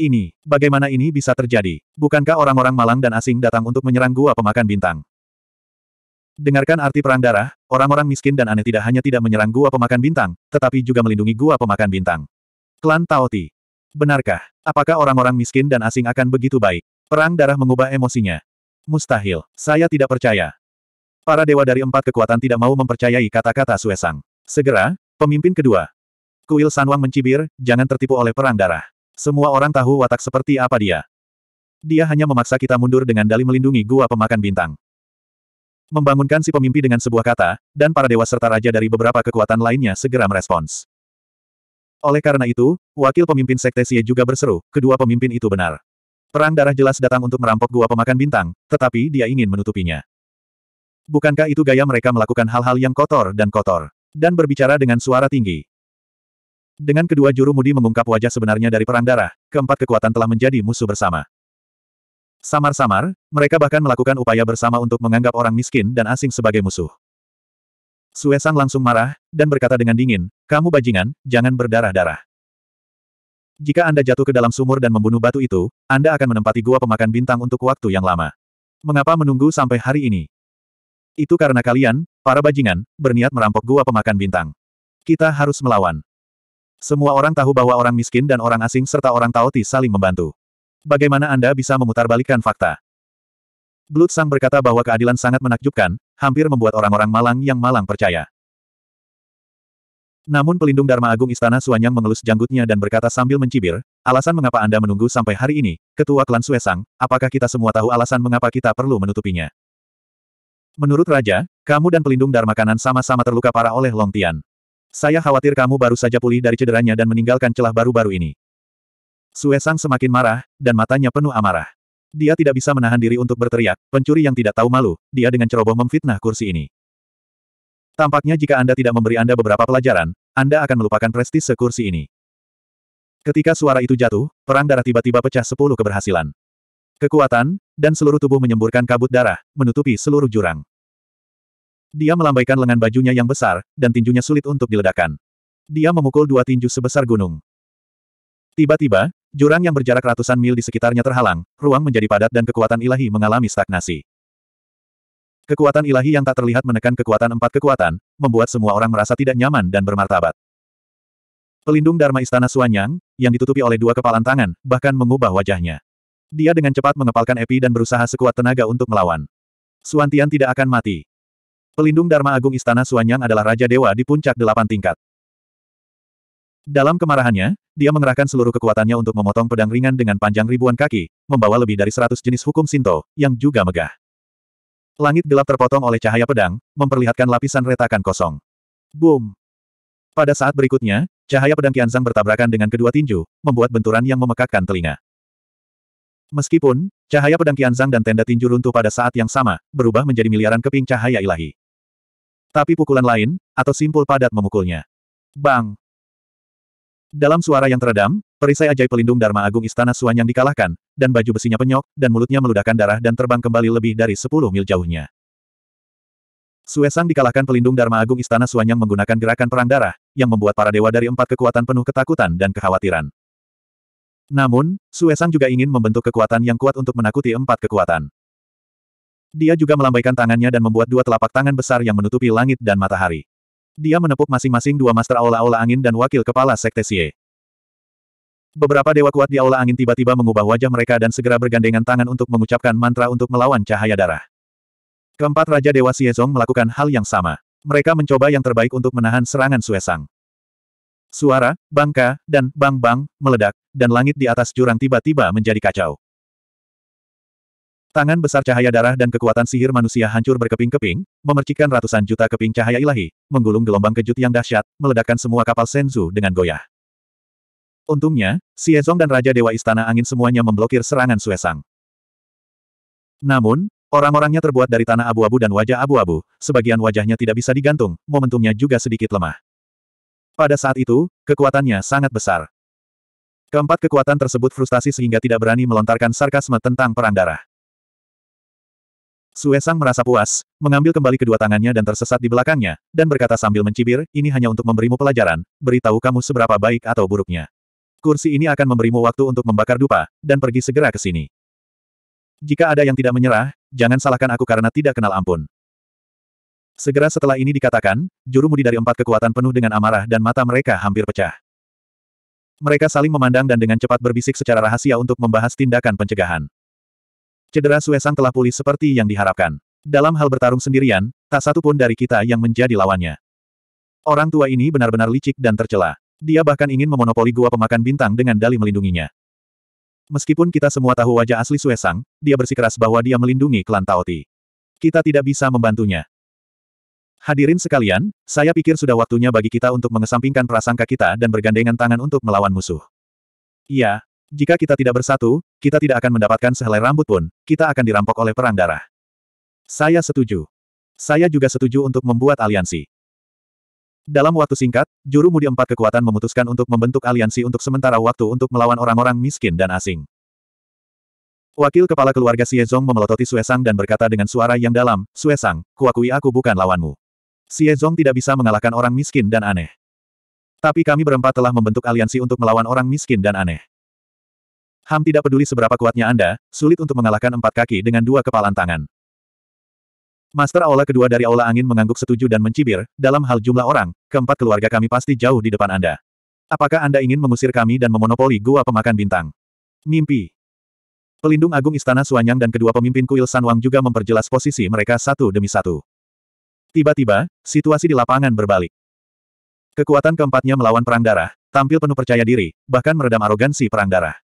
Ini, bagaimana ini bisa terjadi? Bukankah orang-orang malang dan asing datang untuk menyerang gua pemakan bintang? Dengarkan arti perang darah, orang-orang miskin dan aneh tidak hanya tidak menyerang gua pemakan bintang, tetapi juga melindungi gua pemakan bintang. Klan Taoti. Benarkah? Apakah orang-orang miskin dan asing akan begitu baik? Perang darah mengubah emosinya. Mustahil, saya tidak percaya. Para dewa dari empat kekuatan tidak mau mempercayai kata-kata Suesang. Segera, pemimpin kedua. Kuil Sanwang mencibir, jangan tertipu oleh perang darah. Semua orang tahu watak seperti apa dia. Dia hanya memaksa kita mundur dengan dalih melindungi gua pemakan bintang. Membangunkan si pemimpi dengan sebuah kata, dan para dewa serta raja dari beberapa kekuatan lainnya segera merespons. Oleh karena itu, wakil pemimpin Sekte Xie juga berseru, kedua pemimpin itu benar. Perang darah jelas datang untuk merampok gua pemakan bintang, tetapi dia ingin menutupinya. Bukankah itu gaya mereka melakukan hal-hal yang kotor dan kotor? Dan berbicara dengan suara tinggi. Dengan kedua juru mudi mengungkap wajah sebenarnya dari perang darah, keempat kekuatan telah menjadi musuh bersama. Samar-samar, mereka bahkan melakukan upaya bersama untuk menganggap orang miskin dan asing sebagai musuh. Suesang langsung marah, dan berkata dengan dingin, kamu bajingan, jangan berdarah-darah. Jika Anda jatuh ke dalam sumur dan membunuh batu itu, Anda akan menempati gua pemakan bintang untuk waktu yang lama. Mengapa menunggu sampai hari ini? Itu karena kalian, para bajingan, berniat merampok gua pemakan bintang. Kita harus melawan. Semua orang tahu bahwa orang miskin dan orang asing serta orang Taoti saling membantu. Bagaimana Anda bisa memutarbalikkan fakta? Blood Sang berkata bahwa keadilan sangat menakjubkan, hampir membuat orang-orang malang yang malang percaya. Namun pelindung Dharma Agung Istana Suanyang mengelus janggutnya dan berkata sambil mencibir, alasan mengapa Anda menunggu sampai hari ini, Ketua Klan Suesang, apakah kita semua tahu alasan mengapa kita perlu menutupinya? Menurut Raja, kamu dan pelindung Dharma Kanan sama-sama terluka parah oleh Long Tian. Saya khawatir kamu baru saja pulih dari cederanya dan meninggalkan celah baru-baru ini. Sang semakin marah, dan matanya penuh amarah. Dia tidak bisa menahan diri untuk berteriak, pencuri yang tidak tahu malu, dia dengan ceroboh memfitnah kursi ini. Tampaknya jika Anda tidak memberi Anda beberapa pelajaran, Anda akan melupakan prestis sekursi ini. Ketika suara itu jatuh, perang darah tiba-tiba pecah sepuluh keberhasilan. Kekuatan, dan seluruh tubuh menyemburkan kabut darah, menutupi seluruh jurang. Dia melambaikan lengan bajunya yang besar, dan tinjunya sulit untuk diledakkan. Dia memukul dua tinju sebesar gunung. Tiba-tiba, jurang yang berjarak ratusan mil di sekitarnya terhalang, ruang menjadi padat dan kekuatan ilahi mengalami stagnasi. Kekuatan ilahi yang tak terlihat menekan kekuatan empat kekuatan, membuat semua orang merasa tidak nyaman dan bermartabat. Pelindung Dharma Istana Suanyang, yang ditutupi oleh dua kepalan tangan, bahkan mengubah wajahnya. Dia dengan cepat mengepalkan epi dan berusaha sekuat tenaga untuk melawan. Suantian tidak akan mati. Pelindung Dharma Agung Istana Suanyang adalah Raja Dewa di puncak delapan tingkat. Dalam kemarahannya, dia mengerahkan seluruh kekuatannya untuk memotong pedang ringan dengan panjang ribuan kaki, membawa lebih dari seratus jenis hukum Sinto, yang juga megah. Langit gelap terpotong oleh cahaya pedang, memperlihatkan lapisan retakan kosong. Boom! Pada saat berikutnya, cahaya pedang Kianzang bertabrakan dengan kedua tinju, membuat benturan yang memekakkan telinga. Meskipun, cahaya pedang Kianzang dan tenda tinju runtuh pada saat yang sama, berubah menjadi miliaran keping cahaya ilahi. Tapi pukulan lain, atau simpul padat memukulnya. Bang! Dalam suara yang teredam, perisai ajaib pelindung Dharma Agung Istana Suan yang dikalahkan, dan baju besinya penyok, dan mulutnya meludahkan darah dan terbang kembali lebih dari 10 mil jauhnya. Suesang dikalahkan pelindung Dharma Agung Istana Suanyang menggunakan gerakan perang darah, yang membuat para dewa dari empat kekuatan penuh ketakutan dan kekhawatiran. Namun, Suesang juga ingin membentuk kekuatan yang kuat untuk menakuti empat kekuatan. Dia juga melambaikan tangannya dan membuat dua telapak tangan besar yang menutupi langit dan matahari. Dia menepuk masing-masing dua master aula-aula angin dan wakil kepala sekte Sie. Beberapa dewa kuat di aula angin tiba-tiba mengubah wajah mereka dan segera bergandengan tangan untuk mengucapkan mantra untuk melawan cahaya darah. Keempat Raja Dewa Zong melakukan hal yang sama. Mereka mencoba yang terbaik untuk menahan serangan Suesang. Suara, bangka, dan bang-bang, meledak, dan langit di atas jurang tiba-tiba menjadi kacau. Tangan besar cahaya darah dan kekuatan sihir manusia hancur berkeping-keping, memercikkan ratusan juta keping cahaya ilahi, menggulung gelombang kejut yang dahsyat, meledakkan semua kapal Senzu dengan goyah. Untungnya, Siezong dan Raja Dewa Istana Angin semuanya memblokir serangan Suesang. Namun, orang-orangnya terbuat dari tanah abu-abu dan wajah abu-abu, sebagian wajahnya tidak bisa digantung, momentumnya juga sedikit lemah. Pada saat itu, kekuatannya sangat besar. Keempat kekuatan tersebut frustasi sehingga tidak berani melontarkan sarkasme tentang perang darah. Suesang merasa puas, mengambil kembali kedua tangannya dan tersesat di belakangnya, dan berkata sambil mencibir, ini hanya untuk memberimu pelajaran, beritahu kamu seberapa baik atau buruknya. Kursi ini akan memberimu waktu untuk membakar dupa, dan pergi segera ke sini. Jika ada yang tidak menyerah, jangan salahkan aku karena tidak kenal ampun. Segera setelah ini dikatakan, juru mudi dari empat kekuatan penuh dengan amarah dan mata mereka hampir pecah. Mereka saling memandang dan dengan cepat berbisik secara rahasia untuk membahas tindakan pencegahan. Cedera Suesang telah pulih seperti yang diharapkan. Dalam hal bertarung sendirian, tak satu pun dari kita yang menjadi lawannya. Orang tua ini benar-benar licik dan tercela. Dia bahkan ingin memonopoli gua pemakan bintang dengan Dali melindunginya. Meskipun kita semua tahu wajah asli Suesang, dia bersikeras bahwa dia melindungi klan Taoti. Kita tidak bisa membantunya. Hadirin sekalian, saya pikir sudah waktunya bagi kita untuk mengesampingkan prasangka kita dan bergandengan tangan untuk melawan musuh. Iya, jika kita tidak bersatu, kita tidak akan mendapatkan sehelai rambut pun, kita akan dirampok oleh perang darah. Saya setuju. Saya juga setuju untuk membuat aliansi. Dalam waktu singkat, juru mudi empat kekuatan memutuskan untuk membentuk aliansi untuk sementara waktu untuk melawan orang-orang miskin dan asing. Wakil kepala keluarga Siezong memelototi Suesang dan berkata dengan suara yang dalam, Suesang, kuakui aku bukan lawanmu. Siezong tidak bisa mengalahkan orang miskin dan aneh. Tapi kami berempat telah membentuk aliansi untuk melawan orang miskin dan aneh. Ham tidak peduli seberapa kuatnya Anda, sulit untuk mengalahkan empat kaki dengan dua kepalan tangan. Master Aula kedua dari Aula Angin mengangguk setuju dan mencibir, dalam hal jumlah orang, keempat keluarga kami pasti jauh di depan Anda. Apakah Anda ingin mengusir kami dan memonopoli gua pemakan bintang? Mimpi. Pelindung Agung Istana Suanyang dan kedua pemimpin kuil Sanwang juga memperjelas posisi mereka satu demi satu. Tiba-tiba, situasi di lapangan berbalik. Kekuatan keempatnya melawan perang darah, tampil penuh percaya diri, bahkan meredam arogansi perang darah.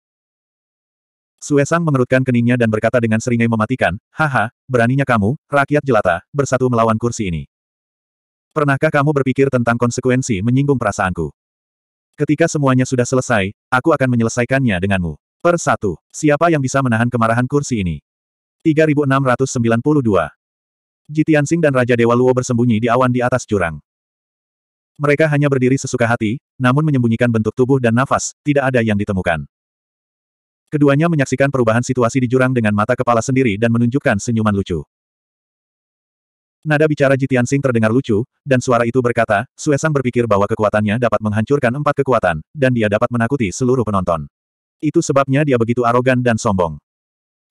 Suesang mengerutkan keningnya dan berkata dengan seringai mematikan, Haha, beraninya kamu, rakyat jelata, bersatu melawan kursi ini. Pernahkah kamu berpikir tentang konsekuensi menyinggung perasaanku? Ketika semuanya sudah selesai, aku akan menyelesaikannya denganmu. Per satu, siapa yang bisa menahan kemarahan kursi ini? 3692. Jitiansing dan Raja Dewa Luo bersembunyi di awan di atas jurang. Mereka hanya berdiri sesuka hati, namun menyembunyikan bentuk tubuh dan nafas, tidak ada yang ditemukan. Keduanya menyaksikan perubahan situasi di jurang dengan mata kepala sendiri dan menunjukkan senyuman lucu. Nada bicara Jitian Sing terdengar lucu, dan suara itu berkata, Suesang berpikir bahwa kekuatannya dapat menghancurkan empat kekuatan, dan dia dapat menakuti seluruh penonton. Itu sebabnya dia begitu arogan dan sombong.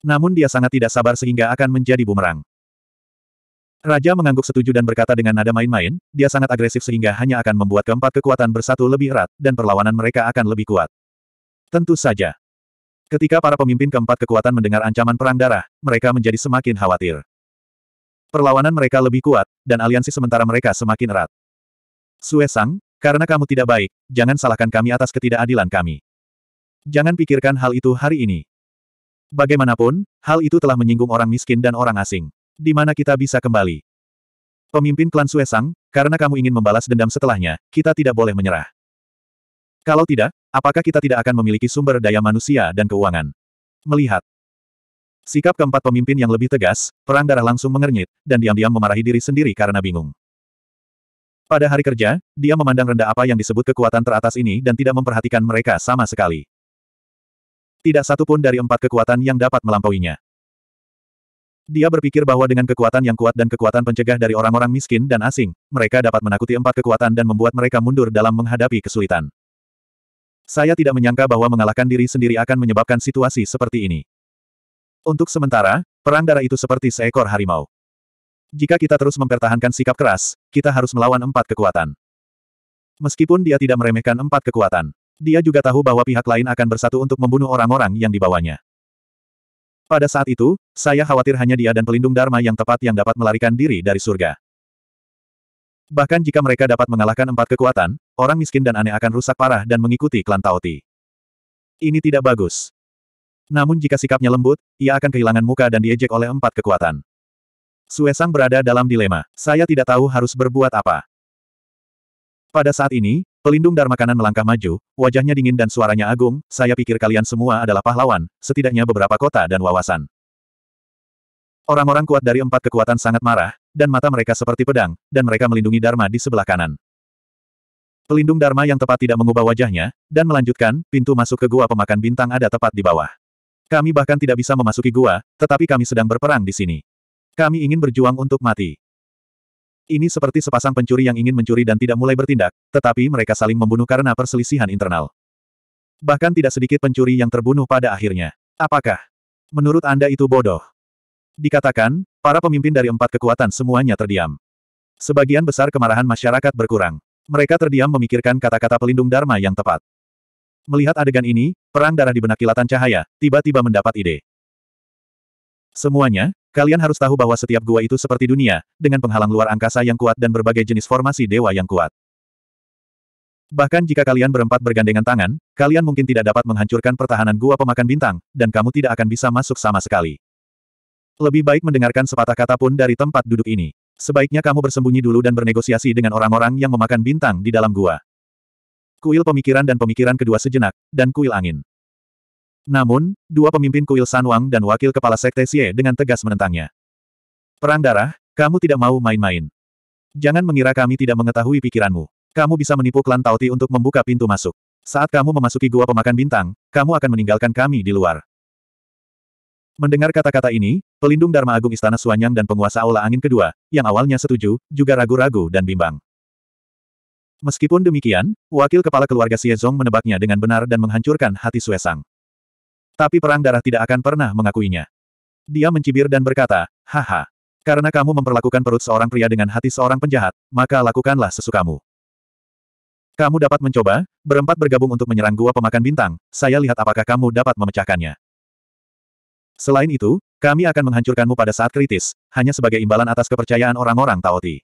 Namun dia sangat tidak sabar sehingga akan menjadi bumerang. Raja mengangguk setuju dan berkata dengan nada main-main, dia sangat agresif sehingga hanya akan membuat keempat kekuatan bersatu lebih erat, dan perlawanan mereka akan lebih kuat. Tentu saja. Ketika para pemimpin keempat kekuatan mendengar ancaman perang darah, mereka menjadi semakin khawatir. Perlawanan mereka lebih kuat, dan aliansi sementara mereka semakin erat. Suesang, karena kamu tidak baik, jangan salahkan kami atas ketidakadilan kami. Jangan pikirkan hal itu hari ini. Bagaimanapun, hal itu telah menyinggung orang miskin dan orang asing. Di mana kita bisa kembali? Pemimpin klan Suesang, karena kamu ingin membalas dendam setelahnya, kita tidak boleh menyerah. Kalau tidak, apakah kita tidak akan memiliki sumber daya manusia dan keuangan? Melihat sikap keempat pemimpin yang lebih tegas, perang darah langsung mengernyit, dan diam-diam memarahi diri sendiri karena bingung. Pada hari kerja, dia memandang rendah apa yang disebut kekuatan teratas ini dan tidak memperhatikan mereka sama sekali. Tidak satu pun dari empat kekuatan yang dapat melampauinya. Dia berpikir bahwa dengan kekuatan yang kuat dan kekuatan pencegah dari orang-orang miskin dan asing, mereka dapat menakuti empat kekuatan dan membuat mereka mundur dalam menghadapi kesulitan. Saya tidak menyangka bahwa mengalahkan diri sendiri akan menyebabkan situasi seperti ini. Untuk sementara, perang darah itu seperti seekor harimau. Jika kita terus mempertahankan sikap keras, kita harus melawan empat kekuatan. Meskipun dia tidak meremehkan empat kekuatan, dia juga tahu bahwa pihak lain akan bersatu untuk membunuh orang-orang yang dibawanya. Pada saat itu, saya khawatir hanya dia dan pelindung Dharma yang tepat yang dapat melarikan diri dari surga. Bahkan jika mereka dapat mengalahkan empat kekuatan, orang miskin dan aneh akan rusak parah dan mengikuti klan Taoti. Ini tidak bagus. Namun jika sikapnya lembut, ia akan kehilangan muka dan diejek oleh empat kekuatan. Suesang berada dalam dilema. Saya tidak tahu harus berbuat apa. Pada saat ini, pelindung Dharma Kanan melangkah maju, wajahnya dingin dan suaranya agung, saya pikir kalian semua adalah pahlawan, setidaknya beberapa kota dan wawasan. Orang-orang kuat dari empat kekuatan sangat marah, dan mata mereka seperti pedang, dan mereka melindungi Dharma di sebelah kanan. Pelindung Dharma yang tepat tidak mengubah wajahnya, dan melanjutkan, pintu masuk ke gua pemakan bintang ada tepat di bawah. Kami bahkan tidak bisa memasuki gua, tetapi kami sedang berperang di sini. Kami ingin berjuang untuk mati. Ini seperti sepasang pencuri yang ingin mencuri dan tidak mulai bertindak, tetapi mereka saling membunuh karena perselisihan internal. Bahkan tidak sedikit pencuri yang terbunuh pada akhirnya. Apakah menurut Anda itu bodoh? Dikatakan, Para pemimpin dari empat kekuatan semuanya terdiam. Sebagian besar kemarahan masyarakat berkurang. Mereka terdiam memikirkan kata-kata pelindung Dharma yang tepat. Melihat adegan ini, perang darah di benak kilatan cahaya, tiba-tiba mendapat ide. Semuanya, kalian harus tahu bahwa setiap gua itu seperti dunia, dengan penghalang luar angkasa yang kuat dan berbagai jenis formasi dewa yang kuat. Bahkan jika kalian berempat bergandengan tangan, kalian mungkin tidak dapat menghancurkan pertahanan gua pemakan bintang, dan kamu tidak akan bisa masuk sama sekali. Lebih baik mendengarkan sepatah kata pun dari tempat duduk ini. Sebaiknya kamu bersembunyi dulu dan bernegosiasi dengan orang-orang yang memakan bintang di dalam gua. Kuil pemikiran dan pemikiran kedua sejenak, dan kuil angin. Namun, dua pemimpin kuil Sanwang dan wakil kepala sekte Xie dengan tegas menentangnya. Perang darah, kamu tidak mau main-main. Jangan mengira kami tidak mengetahui pikiranmu. Kamu bisa menipu klan Tauti untuk membuka pintu masuk. Saat kamu memasuki gua pemakan bintang, kamu akan meninggalkan kami di luar. Mendengar kata-kata ini, pelindung Dharma Agung Istana Suanyang dan penguasa Aula Angin kedua, yang awalnya setuju, juga ragu-ragu dan bimbang. Meskipun demikian, wakil kepala keluarga Siezong menebaknya dengan benar dan menghancurkan hati Suesang. Tapi perang darah tidak akan pernah mengakuinya. Dia mencibir dan berkata, Haha, karena kamu memperlakukan perut seorang pria dengan hati seorang penjahat, maka lakukanlah sesukamu. Kamu dapat mencoba, berempat bergabung untuk menyerang gua pemakan bintang, saya lihat apakah kamu dapat memecahkannya. Selain itu, kami akan menghancurkanmu pada saat kritis, hanya sebagai imbalan atas kepercayaan orang-orang Taoti.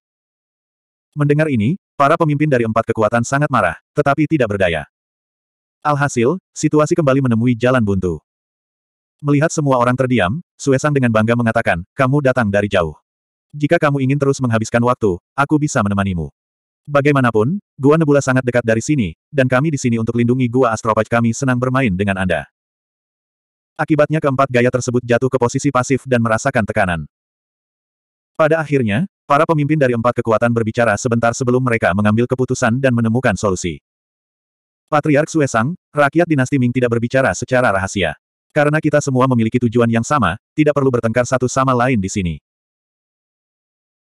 Mendengar ini, para pemimpin dari empat kekuatan sangat marah, tetapi tidak berdaya. Alhasil, situasi kembali menemui jalan buntu. Melihat semua orang terdiam, Suesang dengan bangga mengatakan, kamu datang dari jauh. Jika kamu ingin terus menghabiskan waktu, aku bisa menemanimu. Bagaimanapun, Gua Nebula sangat dekat dari sini, dan kami di sini untuk lindungi Gua Astropaj kami senang bermain dengan Anda. Akibatnya keempat gaya tersebut jatuh ke posisi pasif dan merasakan tekanan. Pada akhirnya, para pemimpin dari empat kekuatan berbicara sebentar sebelum mereka mengambil keputusan dan menemukan solusi. Patriark Suesang, rakyat dinasti Ming tidak berbicara secara rahasia. Karena kita semua memiliki tujuan yang sama, tidak perlu bertengkar satu sama lain di sini.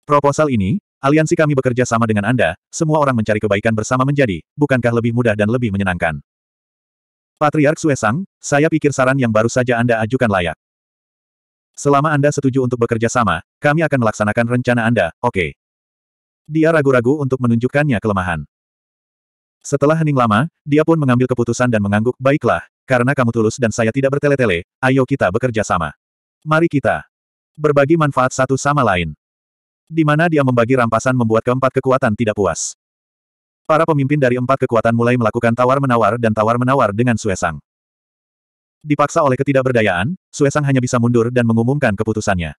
Proposal ini, aliansi kami bekerja sama dengan Anda, semua orang mencari kebaikan bersama menjadi, bukankah lebih mudah dan lebih menyenangkan? Patriark Suesang, saya pikir saran yang baru saja Anda ajukan layak. Selama Anda setuju untuk bekerja sama, kami akan melaksanakan rencana Anda, oke. Okay. Dia ragu-ragu untuk menunjukkannya kelemahan. Setelah hening lama, dia pun mengambil keputusan dan mengangguk, baiklah, karena kamu tulus dan saya tidak bertele-tele, ayo kita bekerja sama. Mari kita berbagi manfaat satu sama lain. Di mana dia membagi rampasan membuat keempat kekuatan tidak puas. Para pemimpin dari empat kekuatan mulai melakukan tawar-menawar dan tawar-menawar dengan Suesang. Dipaksa oleh ketidakberdayaan, Suesang hanya bisa mundur dan mengumumkan keputusannya.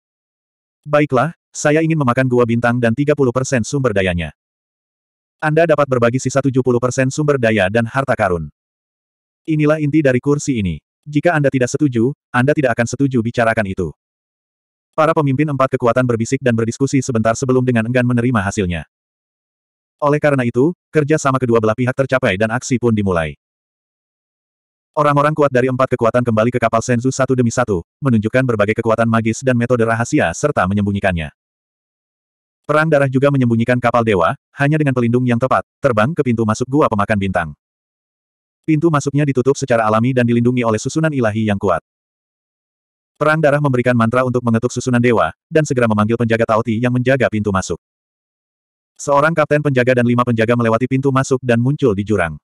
Baiklah, saya ingin memakan gua bintang dan 30% sumber dayanya. Anda dapat berbagi sisa 70% sumber daya dan harta karun. Inilah inti dari kursi ini. Jika Anda tidak setuju, Anda tidak akan setuju bicarakan itu. Para pemimpin empat kekuatan berbisik dan berdiskusi sebentar sebelum dengan enggan menerima hasilnya. Oleh karena itu, kerja sama kedua belah pihak tercapai dan aksi pun dimulai. Orang-orang kuat dari empat kekuatan kembali ke kapal Senzu satu demi satu, menunjukkan berbagai kekuatan magis dan metode rahasia serta menyembunyikannya. Perang darah juga menyembunyikan kapal dewa, hanya dengan pelindung yang tepat, terbang ke pintu masuk gua pemakan bintang. Pintu masuknya ditutup secara alami dan dilindungi oleh susunan ilahi yang kuat. Perang darah memberikan mantra untuk mengetuk susunan dewa, dan segera memanggil penjaga Taoti yang menjaga pintu masuk. Seorang kapten penjaga dan lima penjaga melewati pintu masuk dan muncul di jurang.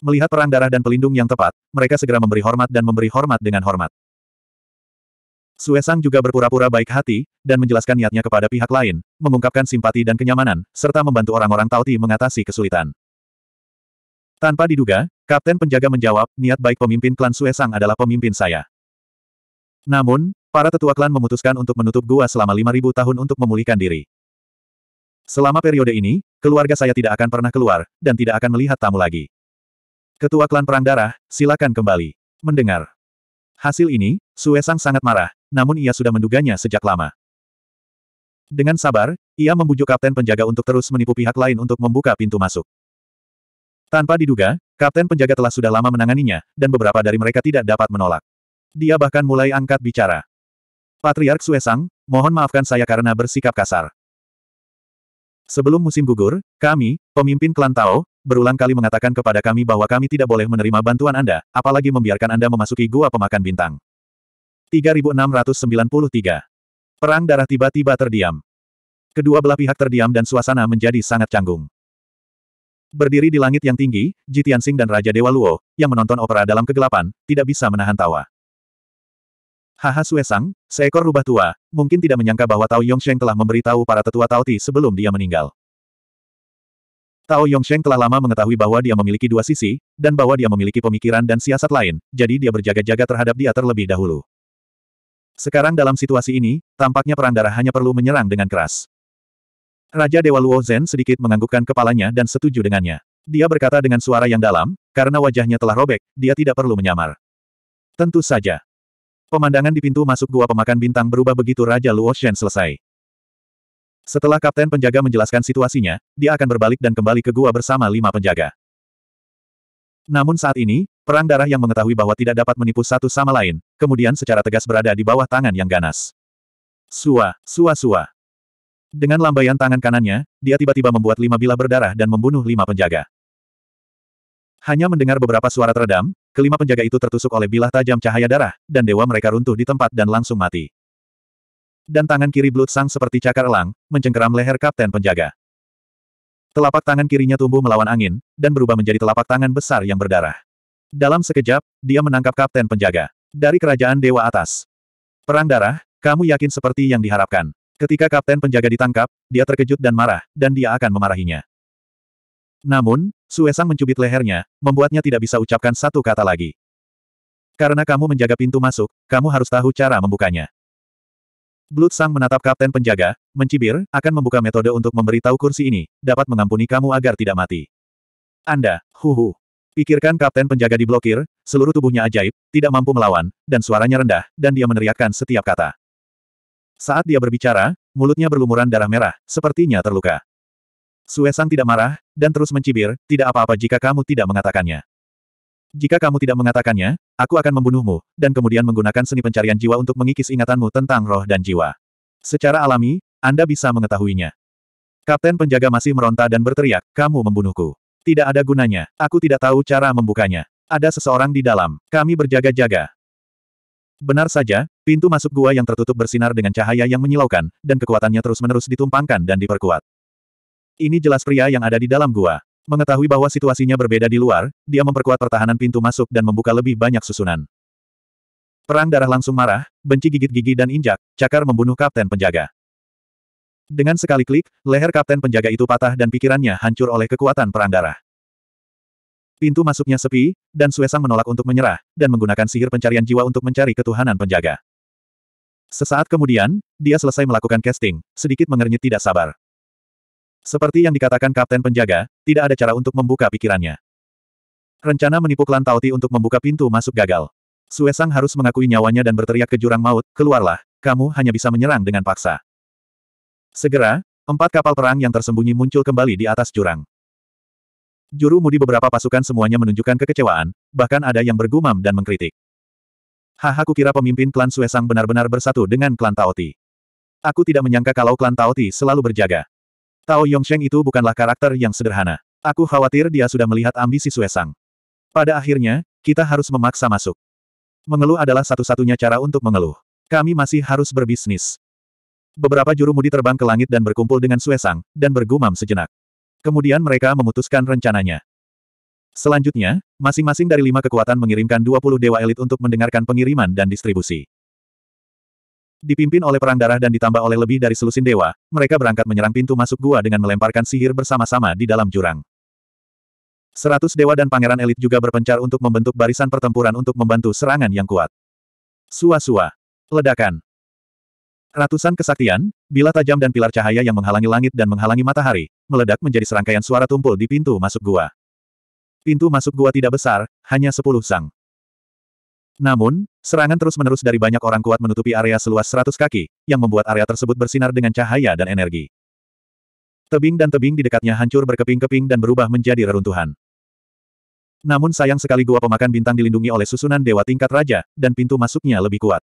Melihat perang darah dan pelindung yang tepat, mereka segera memberi hormat dan memberi hormat dengan hormat. Suesang juga berpura-pura baik hati, dan menjelaskan niatnya kepada pihak lain, mengungkapkan simpati dan kenyamanan, serta membantu orang-orang Tauti mengatasi kesulitan. Tanpa diduga, Kapten Penjaga menjawab, niat baik pemimpin klan Suesang adalah pemimpin saya. Namun, para tetua klan memutuskan untuk menutup gua selama 5.000 tahun untuk memulihkan diri. Selama periode ini, keluarga saya tidak akan pernah keluar, dan tidak akan melihat tamu lagi. Ketua klan Perang Darah, silakan kembali. Mendengar. Hasil ini, Suesang sangat marah, namun ia sudah menduganya sejak lama. Dengan sabar, ia membujuk kapten penjaga untuk terus menipu pihak lain untuk membuka pintu masuk. Tanpa diduga, kapten penjaga telah sudah lama menanganinya, dan beberapa dari mereka tidak dapat menolak. Dia bahkan mulai angkat bicara. Patriark Suesang, mohon maafkan saya karena bersikap kasar. Sebelum musim gugur, kami, pemimpin klan Tao, berulang kali mengatakan kepada kami bahwa kami tidak boleh menerima bantuan Anda, apalagi membiarkan Anda memasuki gua pemakan bintang. 3693. Perang darah tiba-tiba terdiam. Kedua belah pihak terdiam dan suasana menjadi sangat canggung. Berdiri di langit yang tinggi, Jitiansing dan Raja Dewa Luo, yang menonton opera dalam kegelapan, tidak bisa menahan tawa. Haha Suesang, seekor rubah tua, mungkin tidak menyangka bahwa Tao Yongsheng telah memberitahu para tetua Ti sebelum dia meninggal. Tao Yongsheng telah lama mengetahui bahwa dia memiliki dua sisi, dan bahwa dia memiliki pemikiran dan siasat lain, jadi dia berjaga-jaga terhadap dia terlebih dahulu. Sekarang dalam situasi ini, tampaknya perang darah hanya perlu menyerang dengan keras. Raja Dewa Luo Zhen sedikit menganggukkan kepalanya dan setuju dengannya. Dia berkata dengan suara yang dalam, karena wajahnya telah robek, dia tidak perlu menyamar. Tentu saja, Pemandangan di pintu masuk gua pemakan bintang berubah begitu Raja Luo Shen selesai. Setelah kapten penjaga menjelaskan situasinya, dia akan berbalik dan kembali ke gua bersama lima penjaga. Namun saat ini, perang darah yang mengetahui bahwa tidak dapat menipu satu sama lain, kemudian secara tegas berada di bawah tangan yang ganas. Sua, sua sua. Dengan lambaian tangan kanannya, dia tiba-tiba membuat lima bilah berdarah dan membunuh lima penjaga. Hanya mendengar beberapa suara teredam, kelima penjaga itu tertusuk oleh bilah tajam cahaya darah, dan dewa mereka runtuh di tempat dan langsung mati. Dan tangan kiri Blood Sang seperti cakar elang, mencengkeram leher kapten penjaga. Telapak tangan kirinya tumbuh melawan angin, dan berubah menjadi telapak tangan besar yang berdarah. Dalam sekejap, dia menangkap kapten penjaga. Dari kerajaan dewa atas. Perang darah, kamu yakin seperti yang diharapkan. Ketika kapten penjaga ditangkap, dia terkejut dan marah, dan dia akan memarahinya. Namun, Suesang mencubit lehernya, membuatnya tidak bisa ucapkan satu kata lagi. Karena kamu menjaga pintu masuk, kamu harus tahu cara membukanya. Blood Sang menatap kapten penjaga, mencibir, akan membuka metode untuk memberitahu kursi ini, dapat mengampuni kamu agar tidak mati. Anda, huhu. Pikirkan kapten penjaga diblokir, seluruh tubuhnya ajaib, tidak mampu melawan, dan suaranya rendah, dan dia meneriakkan setiap kata. Saat dia berbicara, mulutnya berlumuran darah merah, sepertinya terluka. Suesang tidak marah, dan terus mencibir, tidak apa-apa jika kamu tidak mengatakannya. Jika kamu tidak mengatakannya, aku akan membunuhmu, dan kemudian menggunakan seni pencarian jiwa untuk mengikis ingatanmu tentang roh dan jiwa. Secara alami, Anda bisa mengetahuinya. Kapten penjaga masih meronta dan berteriak, kamu membunuhku. Tidak ada gunanya, aku tidak tahu cara membukanya. Ada seseorang di dalam, kami berjaga-jaga. Benar saja, pintu masuk gua yang tertutup bersinar dengan cahaya yang menyilaukan, dan kekuatannya terus-menerus ditumpangkan dan diperkuat. Ini jelas pria yang ada di dalam gua. Mengetahui bahwa situasinya berbeda di luar, dia memperkuat pertahanan pintu masuk dan membuka lebih banyak susunan. Perang darah langsung marah, benci gigit gigi dan injak, cakar membunuh kapten penjaga. Dengan sekali klik, leher kapten penjaga itu patah dan pikirannya hancur oleh kekuatan perang darah. Pintu masuknya sepi, dan Suesang menolak untuk menyerah, dan menggunakan sihir pencarian jiwa untuk mencari ketuhanan penjaga. Sesaat kemudian, dia selesai melakukan casting, sedikit mengernyit tidak sabar. Seperti yang dikatakan Kapten Penjaga, tidak ada cara untuk membuka pikirannya. Rencana menipu klan Taoti untuk membuka pintu masuk gagal. Suesang harus mengakui nyawanya dan berteriak ke jurang maut, keluarlah, kamu hanya bisa menyerang dengan paksa. Segera, empat kapal perang yang tersembunyi muncul kembali di atas jurang. Juru mudi beberapa pasukan semuanya menunjukkan kekecewaan, bahkan ada yang bergumam dan mengkritik. Haha ku kira pemimpin klan Suesang benar-benar bersatu dengan klan Taoti. Aku tidak menyangka kalau klan Taoti selalu berjaga. Tao Yongsheng itu bukanlah karakter yang sederhana. Aku khawatir dia sudah melihat ambisi Suesang. Pada akhirnya, kita harus memaksa masuk. Mengeluh adalah satu-satunya cara untuk mengeluh. Kami masih harus berbisnis. Beberapa juru mudi terbang ke langit dan berkumpul dengan Suesang, dan bergumam sejenak. Kemudian mereka memutuskan rencananya. Selanjutnya, masing-masing dari lima kekuatan mengirimkan 20 dewa elit untuk mendengarkan pengiriman dan distribusi. Dipimpin oleh perang darah dan ditambah oleh lebih dari selusin dewa, mereka berangkat menyerang pintu masuk gua dengan melemparkan sihir bersama-sama di dalam jurang. Seratus dewa dan pangeran elit juga berpencar untuk membentuk barisan pertempuran untuk membantu serangan yang kuat. Sua-sua. Ledakan. Ratusan kesaktian, bila tajam dan pilar cahaya yang menghalangi langit dan menghalangi matahari, meledak menjadi serangkaian suara tumpul di pintu masuk gua. Pintu masuk gua tidak besar, hanya sepuluh sang. Namun, serangan terus-menerus dari banyak orang kuat menutupi area seluas 100 kaki, yang membuat area tersebut bersinar dengan cahaya dan energi. Tebing dan tebing di dekatnya hancur berkeping-keping dan berubah menjadi reruntuhan. Namun sayang sekali gua pemakan bintang dilindungi oleh susunan dewa tingkat raja, dan pintu masuknya lebih kuat.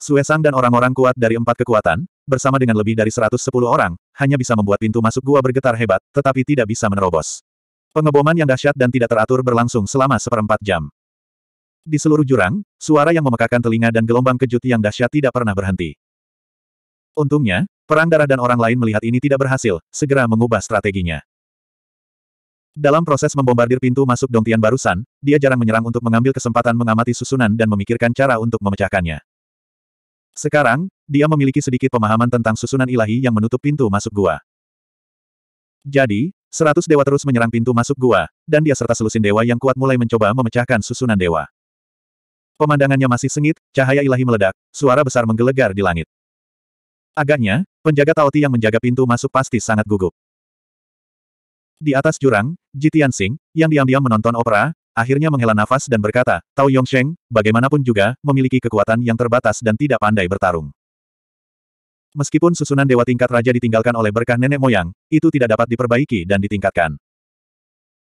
Suesang dan orang-orang kuat dari empat kekuatan, bersama dengan lebih dari 110 orang, hanya bisa membuat pintu masuk gua bergetar hebat, tetapi tidak bisa menerobos. Pengeboman yang dahsyat dan tidak teratur berlangsung selama seperempat jam. Di seluruh jurang, suara yang memekakan telinga dan gelombang kejut yang dahsyat tidak pernah berhenti. Untungnya, perang darah dan orang lain melihat ini tidak berhasil, segera mengubah strateginya. Dalam proses membombardir pintu masuk Dongtian barusan, dia jarang menyerang untuk mengambil kesempatan mengamati susunan dan memikirkan cara untuk memecahkannya. Sekarang, dia memiliki sedikit pemahaman tentang susunan ilahi yang menutup pintu masuk gua. Jadi, Seratus dewa terus menyerang pintu masuk gua, dan dia serta selusin dewa yang kuat mulai mencoba memecahkan susunan dewa. Pemandangannya masih sengit, cahaya ilahi meledak, suara besar menggelegar di langit. Agaknya, penjaga Taoti yang menjaga pintu masuk pasti sangat gugup. Di atas jurang, Jitian Sing, yang diam-diam menonton opera, akhirnya menghela nafas dan berkata, Tao Yongsheng, bagaimanapun juga, memiliki kekuatan yang terbatas dan tidak pandai bertarung. Meskipun susunan dewa tingkat raja ditinggalkan oleh berkah nenek moyang, itu tidak dapat diperbaiki dan ditingkatkan.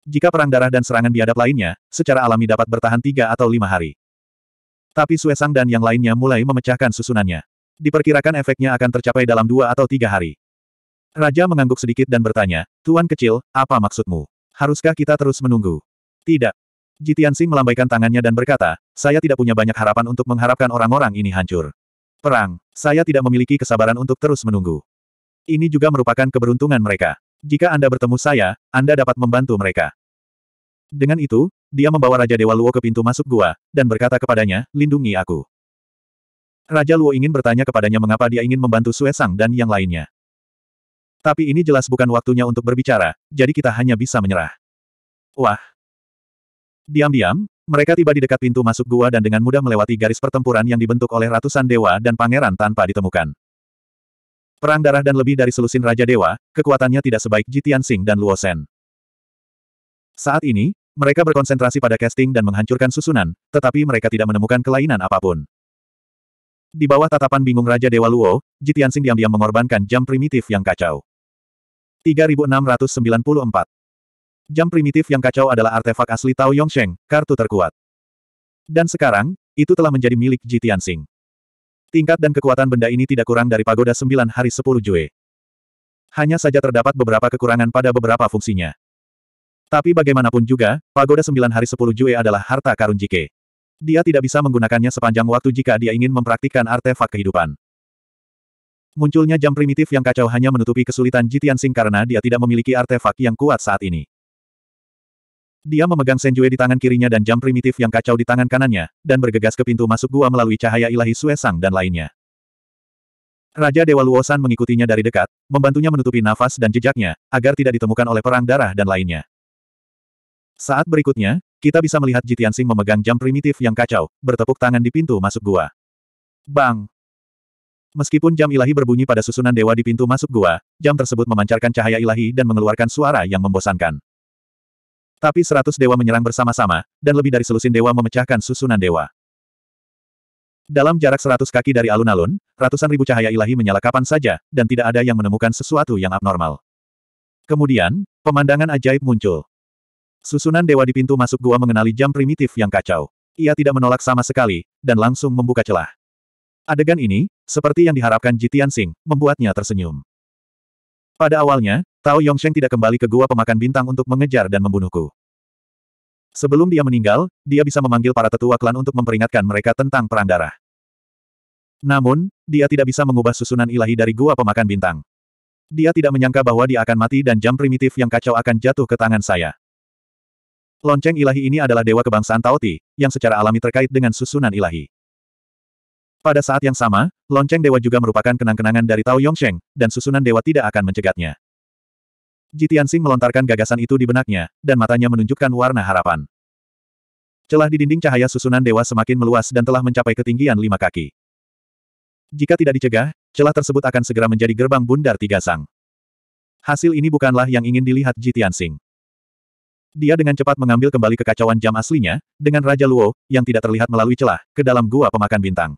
Jika perang darah dan serangan biadab lainnya, secara alami dapat bertahan tiga atau lima hari. Tapi Suesang dan yang lainnya mulai memecahkan susunannya. Diperkirakan efeknya akan tercapai dalam dua atau tiga hari. Raja mengangguk sedikit dan bertanya, Tuan kecil, apa maksudmu? Haruskah kita terus menunggu? Tidak. Jitian Sing melambaikan tangannya dan berkata, saya tidak punya banyak harapan untuk mengharapkan orang-orang ini hancur. Perang, saya tidak memiliki kesabaran untuk terus menunggu. Ini juga merupakan keberuntungan mereka. Jika Anda bertemu saya, Anda dapat membantu mereka. Dengan itu, dia membawa Raja Dewa Luo ke pintu masuk gua, dan berkata kepadanya, lindungi aku. Raja Luo ingin bertanya kepadanya mengapa dia ingin membantu Sue Sang dan yang lainnya. Tapi ini jelas bukan waktunya untuk berbicara, jadi kita hanya bisa menyerah. Wah. Diam-diam, mereka tiba di dekat pintu masuk gua dan dengan mudah melewati garis pertempuran yang dibentuk oleh ratusan dewa dan pangeran tanpa ditemukan. Perang darah dan lebih dari selusin Raja Dewa, kekuatannya tidak sebaik Jitian Sing dan Luo Sen. Saat ini, mereka berkonsentrasi pada casting dan menghancurkan susunan, tetapi mereka tidak menemukan kelainan apapun. Di bawah tatapan bingung Raja Dewa Luo, Jitiansing diam-diam mengorbankan jam primitif yang kacau. 3694 Jam primitif yang kacau adalah artefak asli Tao Yongsheng, kartu terkuat. Dan sekarang, itu telah menjadi milik Jitiansing. Tingkat dan kekuatan benda ini tidak kurang dari pagoda 9 hari 10 Jue. Hanya saja terdapat beberapa kekurangan pada beberapa fungsinya. Tapi bagaimanapun juga, pagoda sembilan hari sepuluh Jue adalah harta karun Jike. Dia tidak bisa menggunakannya sepanjang waktu jika dia ingin mempraktikkan artefak kehidupan. Munculnya jam primitif yang kacau hanya menutupi kesulitan Jitian Sing karena dia tidak memiliki artefak yang kuat saat ini. Dia memegang Senjue di tangan kirinya dan jam primitif yang kacau di tangan kanannya, dan bergegas ke pintu masuk gua melalui cahaya ilahi Suesang dan lainnya. Raja Dewa Luosan mengikutinya dari dekat, membantunya menutupi nafas dan jejaknya, agar tidak ditemukan oleh perang darah dan lainnya. Saat berikutnya, kita bisa melihat Jitiansing memegang jam primitif yang kacau, bertepuk tangan di pintu masuk gua. Bang! Meskipun jam ilahi berbunyi pada susunan dewa di pintu masuk gua, jam tersebut memancarkan cahaya ilahi dan mengeluarkan suara yang membosankan. Tapi seratus dewa menyerang bersama-sama, dan lebih dari selusin dewa memecahkan susunan dewa. Dalam jarak seratus kaki dari alun-alun, ratusan ribu cahaya ilahi menyala kapan saja, dan tidak ada yang menemukan sesuatu yang abnormal. Kemudian, pemandangan ajaib muncul. Susunan dewa di pintu masuk gua mengenali jam primitif yang kacau. Ia tidak menolak sama sekali, dan langsung membuka celah. Adegan ini, seperti yang diharapkan Jitian Sing, membuatnya tersenyum. Pada awalnya, Tao Yongsheng tidak kembali ke gua pemakan bintang untuk mengejar dan membunuhku. Sebelum dia meninggal, dia bisa memanggil para tetua klan untuk memperingatkan mereka tentang perang darah. Namun, dia tidak bisa mengubah susunan ilahi dari gua pemakan bintang. Dia tidak menyangka bahwa dia akan mati dan jam primitif yang kacau akan jatuh ke tangan saya. Lonceng ilahi ini adalah dewa kebangsaan Taoti, yang secara alami terkait dengan susunan ilahi. Pada saat yang sama, lonceng dewa juga merupakan kenang-kenangan dari Tao Yongsheng, dan susunan dewa tidak akan mencegatnya. Jitiansing melontarkan gagasan itu di benaknya, dan matanya menunjukkan warna harapan. Celah di dinding cahaya susunan dewa semakin meluas dan telah mencapai ketinggian lima kaki. Jika tidak dicegah, celah tersebut akan segera menjadi gerbang bundar tiga sang. Hasil ini bukanlah yang ingin dilihat Jitiansing. Dia dengan cepat mengambil kembali kekacauan jam aslinya, dengan Raja Luo, yang tidak terlihat melalui celah, ke dalam gua pemakan bintang.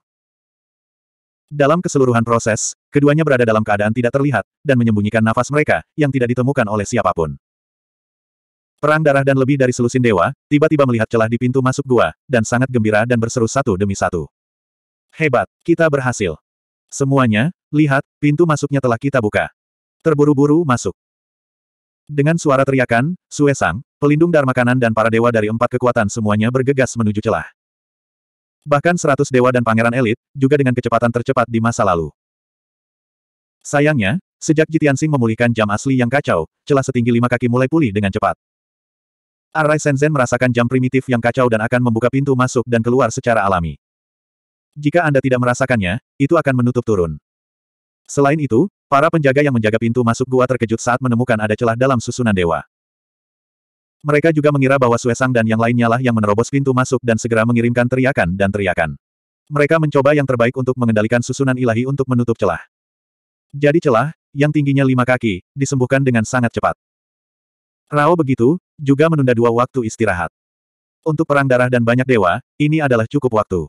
Dalam keseluruhan proses, keduanya berada dalam keadaan tidak terlihat, dan menyembunyikan nafas mereka, yang tidak ditemukan oleh siapapun. Perang darah dan lebih dari selusin dewa, tiba-tiba melihat celah di pintu masuk gua, dan sangat gembira dan berseru satu demi satu. Hebat, kita berhasil. Semuanya, lihat, pintu masuknya telah kita buka. Terburu-buru masuk. Dengan suara teriakan, Suesang, pelindung Dharma Kanan dan para dewa dari empat kekuatan semuanya bergegas menuju celah. Bahkan seratus dewa dan pangeran elit, juga dengan kecepatan tercepat di masa lalu. Sayangnya, sejak Jitian Jitiansing memulihkan jam asli yang kacau, celah setinggi lima kaki mulai pulih dengan cepat. Arai Senzen merasakan jam primitif yang kacau dan akan membuka pintu masuk dan keluar secara alami. Jika Anda tidak merasakannya, itu akan menutup turun. Selain itu, Para penjaga yang menjaga pintu masuk gua terkejut saat menemukan ada celah dalam susunan dewa. Mereka juga mengira bahwa Suesang dan yang lainnya lah yang menerobos pintu masuk dan segera mengirimkan teriakan dan teriakan. Mereka mencoba yang terbaik untuk mengendalikan susunan ilahi untuk menutup celah. Jadi celah, yang tingginya lima kaki, disembuhkan dengan sangat cepat. Rao begitu, juga menunda dua waktu istirahat. Untuk perang darah dan banyak dewa, ini adalah cukup waktu.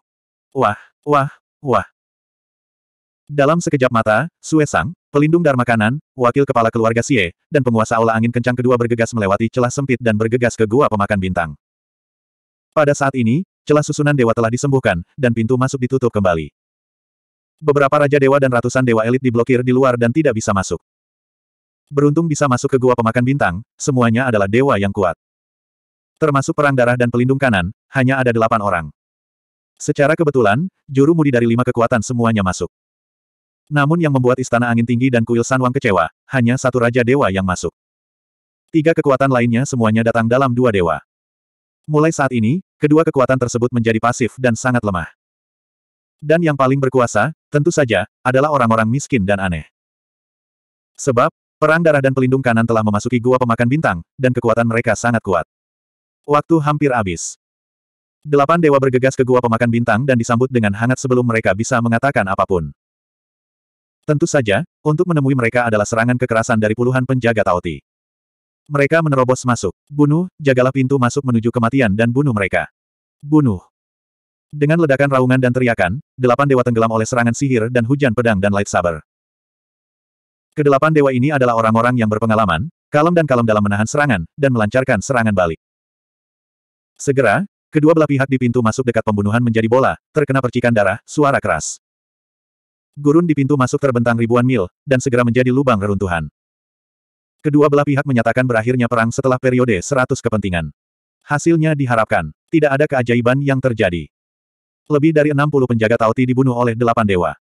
Wah, wah, wah. Dalam sekejap mata, Sue Sang, pelindung Dharma Kanan, wakil kepala keluarga Xie, dan penguasa aula angin kencang kedua bergegas melewati celah sempit dan bergegas ke gua pemakan bintang. Pada saat ini, celah susunan dewa telah disembuhkan, dan pintu masuk ditutup kembali. Beberapa raja dewa dan ratusan dewa elit diblokir di luar dan tidak bisa masuk. Beruntung bisa masuk ke gua pemakan bintang, semuanya adalah dewa yang kuat. Termasuk perang darah dan pelindung kanan, hanya ada delapan orang. Secara kebetulan, juru mudi dari lima kekuatan semuanya masuk. Namun yang membuat Istana Angin Tinggi dan Kuil Sanwang kecewa, hanya satu Raja Dewa yang masuk. Tiga kekuatan lainnya semuanya datang dalam dua dewa. Mulai saat ini, kedua kekuatan tersebut menjadi pasif dan sangat lemah. Dan yang paling berkuasa, tentu saja, adalah orang-orang miskin dan aneh. Sebab, perang darah dan pelindung kanan telah memasuki gua pemakan bintang, dan kekuatan mereka sangat kuat. Waktu hampir habis. Delapan dewa bergegas ke gua pemakan bintang dan disambut dengan hangat sebelum mereka bisa mengatakan apapun. Tentu saja, untuk menemui mereka adalah serangan kekerasan dari puluhan penjaga Taoti. Mereka menerobos masuk. Bunuh, jagalah pintu masuk menuju kematian dan bunuh mereka. Bunuh. Dengan ledakan raungan dan teriakan, delapan dewa tenggelam oleh serangan sihir dan hujan pedang dan lightsaber. Kedelapan dewa ini adalah orang-orang yang berpengalaman, kalem dan kalem dalam menahan serangan, dan melancarkan serangan balik. Segera, kedua belah pihak di pintu masuk dekat pembunuhan menjadi bola, terkena percikan darah, suara keras. Gurun di pintu masuk terbentang ribuan mil, dan segera menjadi lubang reruntuhan. Kedua belah pihak menyatakan berakhirnya perang setelah periode 100 kepentingan. Hasilnya diharapkan, tidak ada keajaiban yang terjadi. Lebih dari 60 penjaga Tauti dibunuh oleh delapan dewa.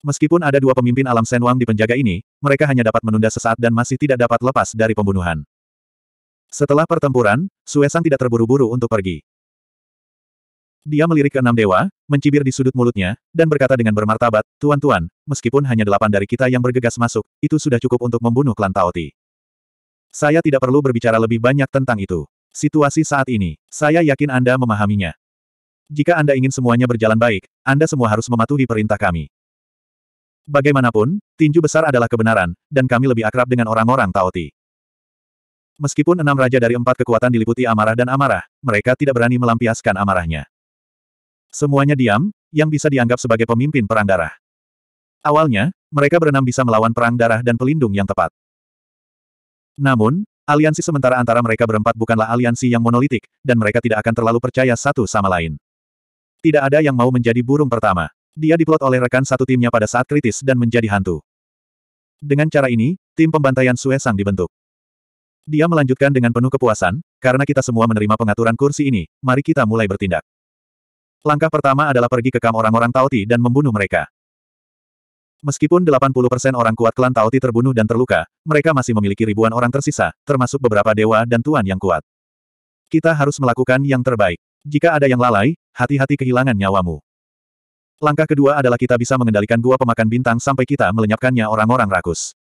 Meskipun ada dua pemimpin alam Senwang di penjaga ini, mereka hanya dapat menunda sesaat dan masih tidak dapat lepas dari pembunuhan. Setelah pertempuran, Suesang tidak terburu-buru untuk pergi. Dia melirik ke enam dewa, mencibir di sudut mulutnya, dan berkata dengan bermartabat, Tuan-tuan, meskipun hanya delapan dari kita yang bergegas masuk, itu sudah cukup untuk membunuh klan Taoti. Saya tidak perlu berbicara lebih banyak tentang itu. Situasi saat ini, saya yakin Anda memahaminya. Jika Anda ingin semuanya berjalan baik, Anda semua harus mematuhi perintah kami. Bagaimanapun, tinju besar adalah kebenaran, dan kami lebih akrab dengan orang-orang Taoti. Meskipun enam raja dari empat kekuatan diliputi amarah dan amarah, mereka tidak berani melampiaskan amarahnya. Semuanya diam, yang bisa dianggap sebagai pemimpin perang darah. Awalnya, mereka berenam bisa melawan perang darah dan pelindung yang tepat. Namun, aliansi sementara antara mereka berempat bukanlah aliansi yang monolitik, dan mereka tidak akan terlalu percaya satu sama lain. Tidak ada yang mau menjadi burung pertama. Dia diplot oleh rekan satu timnya pada saat kritis dan menjadi hantu. Dengan cara ini, tim pembantaian suesang dibentuk. Dia melanjutkan dengan penuh kepuasan, karena kita semua menerima pengaturan kursi ini, mari kita mulai bertindak. Langkah pertama adalah pergi ke kam orang-orang Tauti dan membunuh mereka. Meskipun 80% orang kuat klan Tauti terbunuh dan terluka, mereka masih memiliki ribuan orang tersisa, termasuk beberapa dewa dan tuan yang kuat. Kita harus melakukan yang terbaik. Jika ada yang lalai, hati-hati kehilangan nyawamu. Langkah kedua adalah kita bisa mengendalikan gua pemakan bintang sampai kita melenyapkannya orang-orang rakus.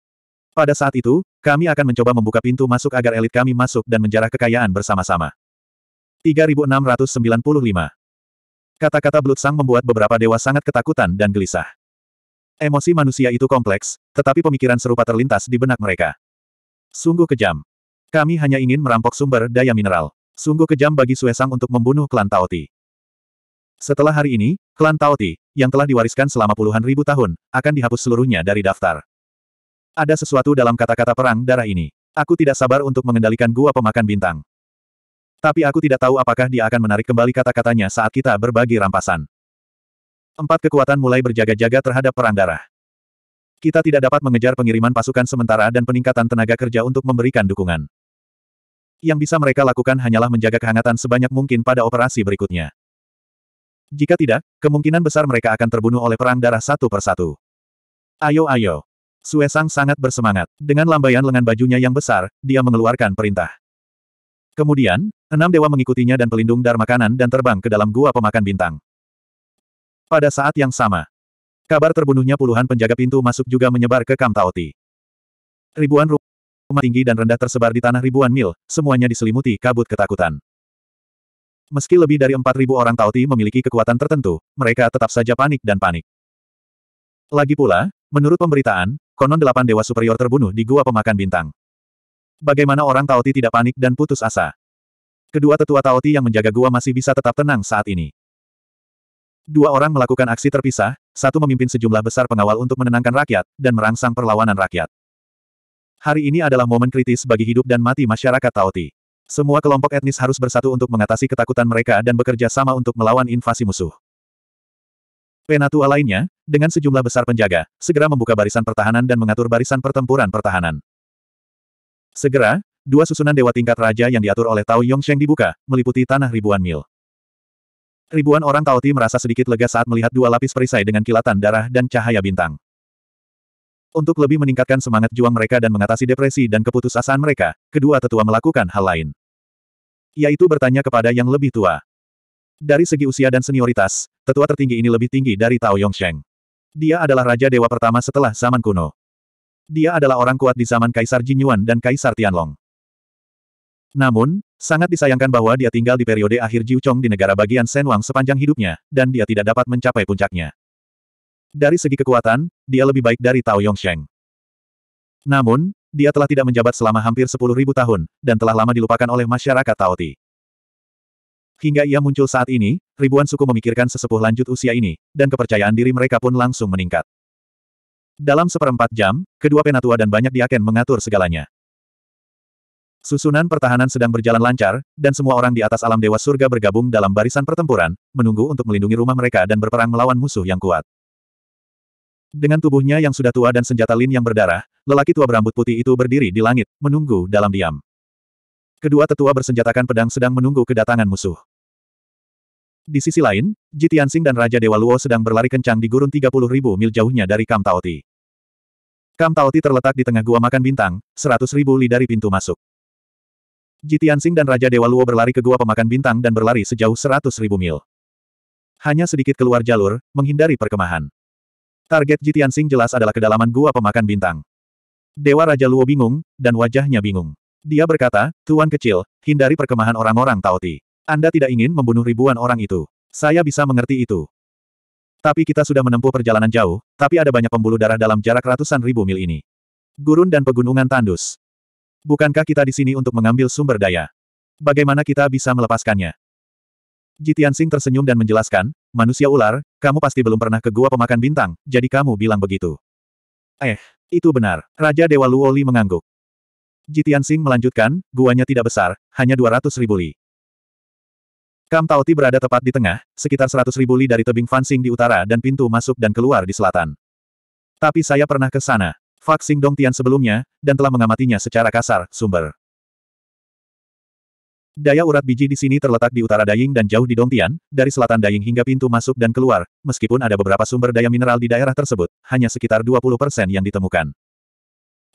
Pada saat itu, kami akan mencoba membuka pintu masuk agar elit kami masuk dan menjarah kekayaan bersama-sama. 3695 Kata-kata Blood Sang membuat beberapa dewa sangat ketakutan dan gelisah. Emosi manusia itu kompleks, tetapi pemikiran serupa terlintas di benak mereka. Sungguh kejam. Kami hanya ingin merampok sumber daya mineral. Sungguh kejam bagi Suesang untuk membunuh klan Taoti. Setelah hari ini, klan Taoti, yang telah diwariskan selama puluhan ribu tahun, akan dihapus seluruhnya dari daftar. Ada sesuatu dalam kata-kata perang darah ini. Aku tidak sabar untuk mengendalikan gua pemakan bintang. Tapi aku tidak tahu apakah dia akan menarik kembali kata-katanya saat kita berbagi rampasan. Empat kekuatan mulai berjaga-jaga terhadap perang darah. Kita tidak dapat mengejar pengiriman pasukan sementara dan peningkatan tenaga kerja untuk memberikan dukungan. Yang bisa mereka lakukan hanyalah menjaga kehangatan sebanyak mungkin pada operasi berikutnya. Jika tidak, kemungkinan besar mereka akan terbunuh oleh perang darah satu persatu. Ayo ayo. Suesang sangat bersemangat. Dengan lambaian lengan bajunya yang besar, dia mengeluarkan perintah. Kemudian, enam dewa mengikutinya dan pelindung Dharma makanan dan terbang ke dalam gua pemakan bintang. Pada saat yang sama, kabar terbunuhnya puluhan penjaga pintu masuk juga menyebar ke Kam Taoti. Ribuan rumah tinggi dan rendah tersebar di tanah ribuan mil, semuanya diselimuti kabut ketakutan. Meski lebih dari 4.000 orang Taoti memiliki kekuatan tertentu, mereka tetap saja panik dan panik. Lagi pula, menurut pemberitaan, konon delapan dewa superior terbunuh di gua pemakan bintang. Bagaimana orang Taoti tidak panik dan putus asa? Kedua tetua Taoti yang menjaga gua masih bisa tetap tenang saat ini. Dua orang melakukan aksi terpisah, satu memimpin sejumlah besar pengawal untuk menenangkan rakyat, dan merangsang perlawanan rakyat. Hari ini adalah momen kritis bagi hidup dan mati masyarakat Taoti. Semua kelompok etnis harus bersatu untuk mengatasi ketakutan mereka dan bekerja sama untuk melawan invasi musuh. Penatua lainnya, dengan sejumlah besar penjaga, segera membuka barisan pertahanan dan mengatur barisan pertempuran pertahanan. Segera, dua susunan dewa tingkat raja yang diatur oleh Tao Yongsheng dibuka, meliputi tanah ribuan mil. Ribuan orang Ti merasa sedikit lega saat melihat dua lapis perisai dengan kilatan darah dan cahaya bintang. Untuk lebih meningkatkan semangat juang mereka dan mengatasi depresi dan keputusasaan mereka, kedua tetua melakukan hal lain. Yaitu bertanya kepada yang lebih tua. Dari segi usia dan senioritas, tetua tertinggi ini lebih tinggi dari Tao Yongsheng. Dia adalah raja dewa pertama setelah zaman kuno. Dia adalah orang kuat di zaman Kaisar Jin Yuan dan Kaisar Tianlong. Namun, sangat disayangkan bahwa dia tinggal di periode akhir Jiu Chong di negara bagian Senwang sepanjang hidupnya, dan dia tidak dapat mencapai puncaknya. Dari segi kekuatan, dia lebih baik dari Tao Yongsheng. Namun, dia telah tidak menjabat selama hampir 10.000 tahun, dan telah lama dilupakan oleh masyarakat Tao Ti. Hingga ia muncul saat ini, ribuan suku memikirkan sesepuh lanjut usia ini, dan kepercayaan diri mereka pun langsung meningkat. Dalam seperempat jam, kedua penatua dan banyak diaken mengatur segalanya. Susunan pertahanan sedang berjalan lancar, dan semua orang di atas alam dewa surga bergabung dalam barisan pertempuran, menunggu untuk melindungi rumah mereka dan berperang melawan musuh yang kuat. Dengan tubuhnya yang sudah tua dan senjata lin yang berdarah, lelaki tua berambut putih itu berdiri di langit, menunggu dalam diam. Kedua tetua bersenjatakan pedang sedang menunggu kedatangan musuh. Di sisi lain, Ji Tianxing dan Raja Dewa Luo sedang berlari kencang di gurun 30 mil jauhnya dari Kam Taoti. Kam Taoti terletak di tengah gua makan bintang, 100 ribu li dari pintu masuk. Ji Tianxing dan Raja Dewa Luo berlari ke gua pemakan bintang dan berlari sejauh 100 mil. Hanya sedikit keluar jalur, menghindari perkemahan. Target Ji Tianxing jelas adalah kedalaman gua pemakan bintang. Dewa Raja Luo bingung, dan wajahnya bingung. Dia berkata, Tuan kecil, hindari perkemahan orang-orang Taoti. Anda tidak ingin membunuh ribuan orang itu. Saya bisa mengerti itu. Tapi kita sudah menempuh perjalanan jauh, tapi ada banyak pembuluh darah dalam jarak ratusan ribu mil ini. Gurun dan pegunungan tandus. Bukankah kita di sini untuk mengambil sumber daya? Bagaimana kita bisa melepaskannya? Jitian Singh tersenyum dan menjelaskan, manusia ular, kamu pasti belum pernah ke gua pemakan bintang, jadi kamu bilang begitu. Eh, itu benar. Raja Dewa Luoli mengangguk. Jitian Singh melanjutkan, guanya tidak besar, hanya 200 ribu li. Kam Tauti berada tepat di tengah, sekitar 100 ribu li dari tebing Fansing di utara dan pintu masuk dan keluar di selatan. Tapi saya pernah ke sana. Faxing Dong Tian sebelumnya, dan telah mengamatinya secara kasar, sumber. Daya urat biji di sini terletak di utara Daying dan jauh di Dongtian, dari selatan Daying hingga pintu masuk dan keluar, meskipun ada beberapa sumber daya mineral di daerah tersebut, hanya sekitar 20% yang ditemukan.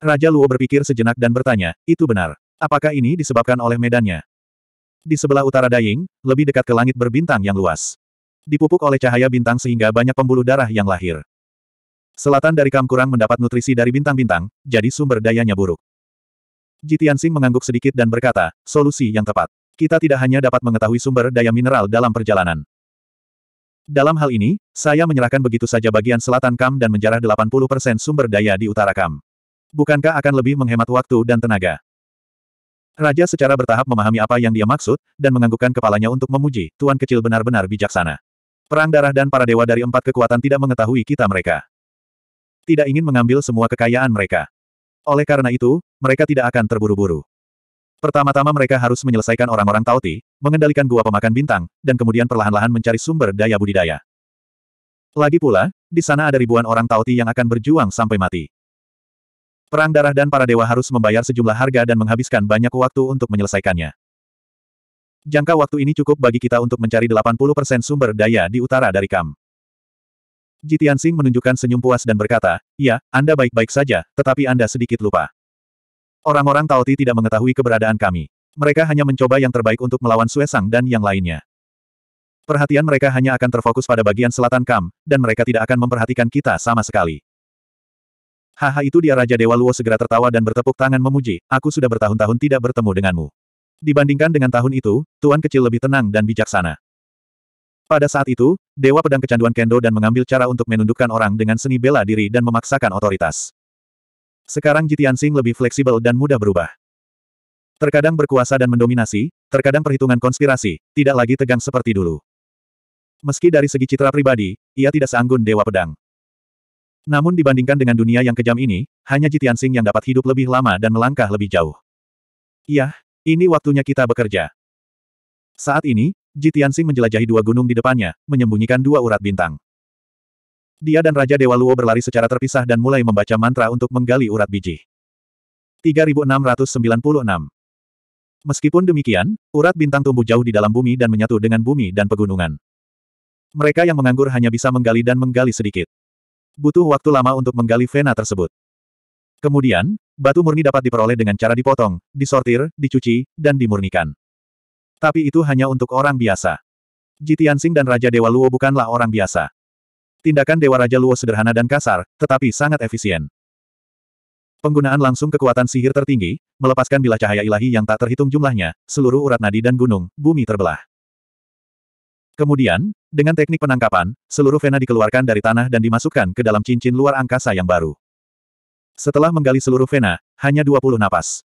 Raja Luo berpikir sejenak dan bertanya, itu benar. Apakah ini disebabkan oleh medannya? Di sebelah utara Daying, lebih dekat ke langit berbintang yang luas. Dipupuk oleh cahaya bintang sehingga banyak pembuluh darah yang lahir. Selatan dari Kam kurang mendapat nutrisi dari bintang-bintang, jadi sumber dayanya buruk. Jitian Sing mengangguk sedikit dan berkata, solusi yang tepat. Kita tidak hanya dapat mengetahui sumber daya mineral dalam perjalanan. Dalam hal ini, saya menyerahkan begitu saja bagian selatan Kam dan menjarah 80% sumber daya di utara Kam. Bukankah akan lebih menghemat waktu dan tenaga? Raja secara bertahap memahami apa yang dia maksud, dan menganggukkan kepalanya untuk memuji, Tuan kecil benar-benar bijaksana. Perang darah dan para dewa dari empat kekuatan tidak mengetahui kita mereka. Tidak ingin mengambil semua kekayaan mereka. Oleh karena itu, mereka tidak akan terburu-buru. Pertama-tama mereka harus menyelesaikan orang-orang Tauti, mengendalikan gua pemakan bintang, dan kemudian perlahan-lahan mencari sumber daya budidaya. Lagi pula, di sana ada ribuan orang Tauti yang akan berjuang sampai mati. Perang darah dan para dewa harus membayar sejumlah harga dan menghabiskan banyak waktu untuk menyelesaikannya. Jangka waktu ini cukup bagi kita untuk mencari 80% sumber daya di utara dari Kam. Jitian Sing menunjukkan senyum puas dan berkata, Ya, Anda baik-baik saja, tetapi Anda sedikit lupa. Orang-orang Taoti tidak mengetahui keberadaan kami. Mereka hanya mencoba yang terbaik untuk melawan Suesang dan yang lainnya. Perhatian mereka hanya akan terfokus pada bagian selatan Kam, dan mereka tidak akan memperhatikan kita sama sekali. Haha itu dia Raja Dewa Luo segera tertawa dan bertepuk tangan memuji, aku sudah bertahun-tahun tidak bertemu denganmu. Dibandingkan dengan tahun itu, Tuan kecil lebih tenang dan bijaksana. Pada saat itu, Dewa Pedang kecanduan Kendo dan mengambil cara untuk menundukkan orang dengan seni bela diri dan memaksakan otoritas. Sekarang Jitian Sing lebih fleksibel dan mudah berubah. Terkadang berkuasa dan mendominasi, terkadang perhitungan konspirasi, tidak lagi tegang seperti dulu. Meski dari segi citra pribadi, ia tidak seanggun Dewa Pedang. Namun dibandingkan dengan dunia yang kejam ini, hanya Jitian Sing yang dapat hidup lebih lama dan melangkah lebih jauh. Iya, ini waktunya kita bekerja. Saat ini, Jitian Sing menjelajahi dua gunung di depannya, menyembunyikan dua urat bintang. Dia dan Raja Dewa Luo berlari secara terpisah dan mulai membaca mantra untuk menggali urat biji. 3696 Meskipun demikian, urat bintang tumbuh jauh di dalam bumi dan menyatu dengan bumi dan pegunungan. Mereka yang menganggur hanya bisa menggali dan menggali sedikit butuh waktu lama untuk menggali vena tersebut. Kemudian, batu murni dapat diperoleh dengan cara dipotong, disortir, dicuci, dan dimurnikan. Tapi itu hanya untuk orang biasa. Jitiansing dan Raja Dewa Luo bukanlah orang biasa. Tindakan Dewa Raja Luo sederhana dan kasar, tetapi sangat efisien. Penggunaan langsung kekuatan sihir tertinggi, melepaskan bila cahaya ilahi yang tak terhitung jumlahnya, seluruh urat nadi dan gunung, bumi terbelah. Kemudian, dengan teknik penangkapan, seluruh vena dikeluarkan dari tanah dan dimasukkan ke dalam cincin luar angkasa yang baru. Setelah menggali seluruh vena, hanya 20 napas.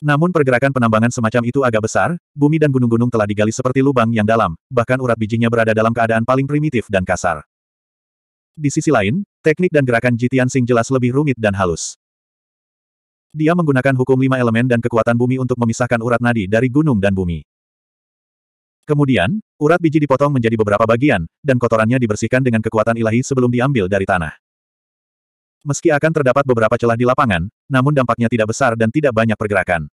Namun pergerakan penambangan semacam itu agak besar, bumi dan gunung-gunung telah digali seperti lubang yang dalam, bahkan urat bijinya berada dalam keadaan paling primitif dan kasar. Di sisi lain, teknik dan gerakan Jitian Sing jelas lebih rumit dan halus. Dia menggunakan hukum lima elemen dan kekuatan bumi untuk memisahkan urat nadi dari gunung dan bumi. Kemudian, urat biji dipotong menjadi beberapa bagian, dan kotorannya dibersihkan dengan kekuatan ilahi sebelum diambil dari tanah. Meski akan terdapat beberapa celah di lapangan, namun dampaknya tidak besar dan tidak banyak pergerakan.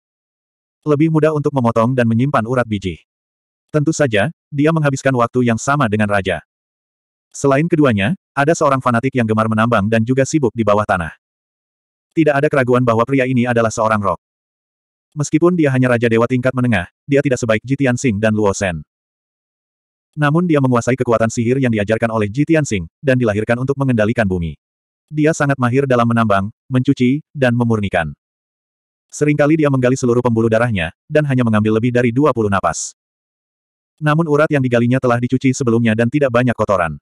Lebih mudah untuk memotong dan menyimpan urat biji. Tentu saja, dia menghabiskan waktu yang sama dengan raja. Selain keduanya, ada seorang fanatik yang gemar menambang dan juga sibuk di bawah tanah. Tidak ada keraguan bahwa pria ini adalah seorang rok. Meskipun dia hanya Raja Dewa tingkat menengah, dia tidak sebaik Jitian Sing dan Luo Shen. Namun dia menguasai kekuatan sihir yang diajarkan oleh Jitian Sing, dan dilahirkan untuk mengendalikan bumi. Dia sangat mahir dalam menambang, mencuci, dan memurnikan. Seringkali dia menggali seluruh pembuluh darahnya, dan hanya mengambil lebih dari 20 napas. Namun urat yang digalinya telah dicuci sebelumnya dan tidak banyak kotoran.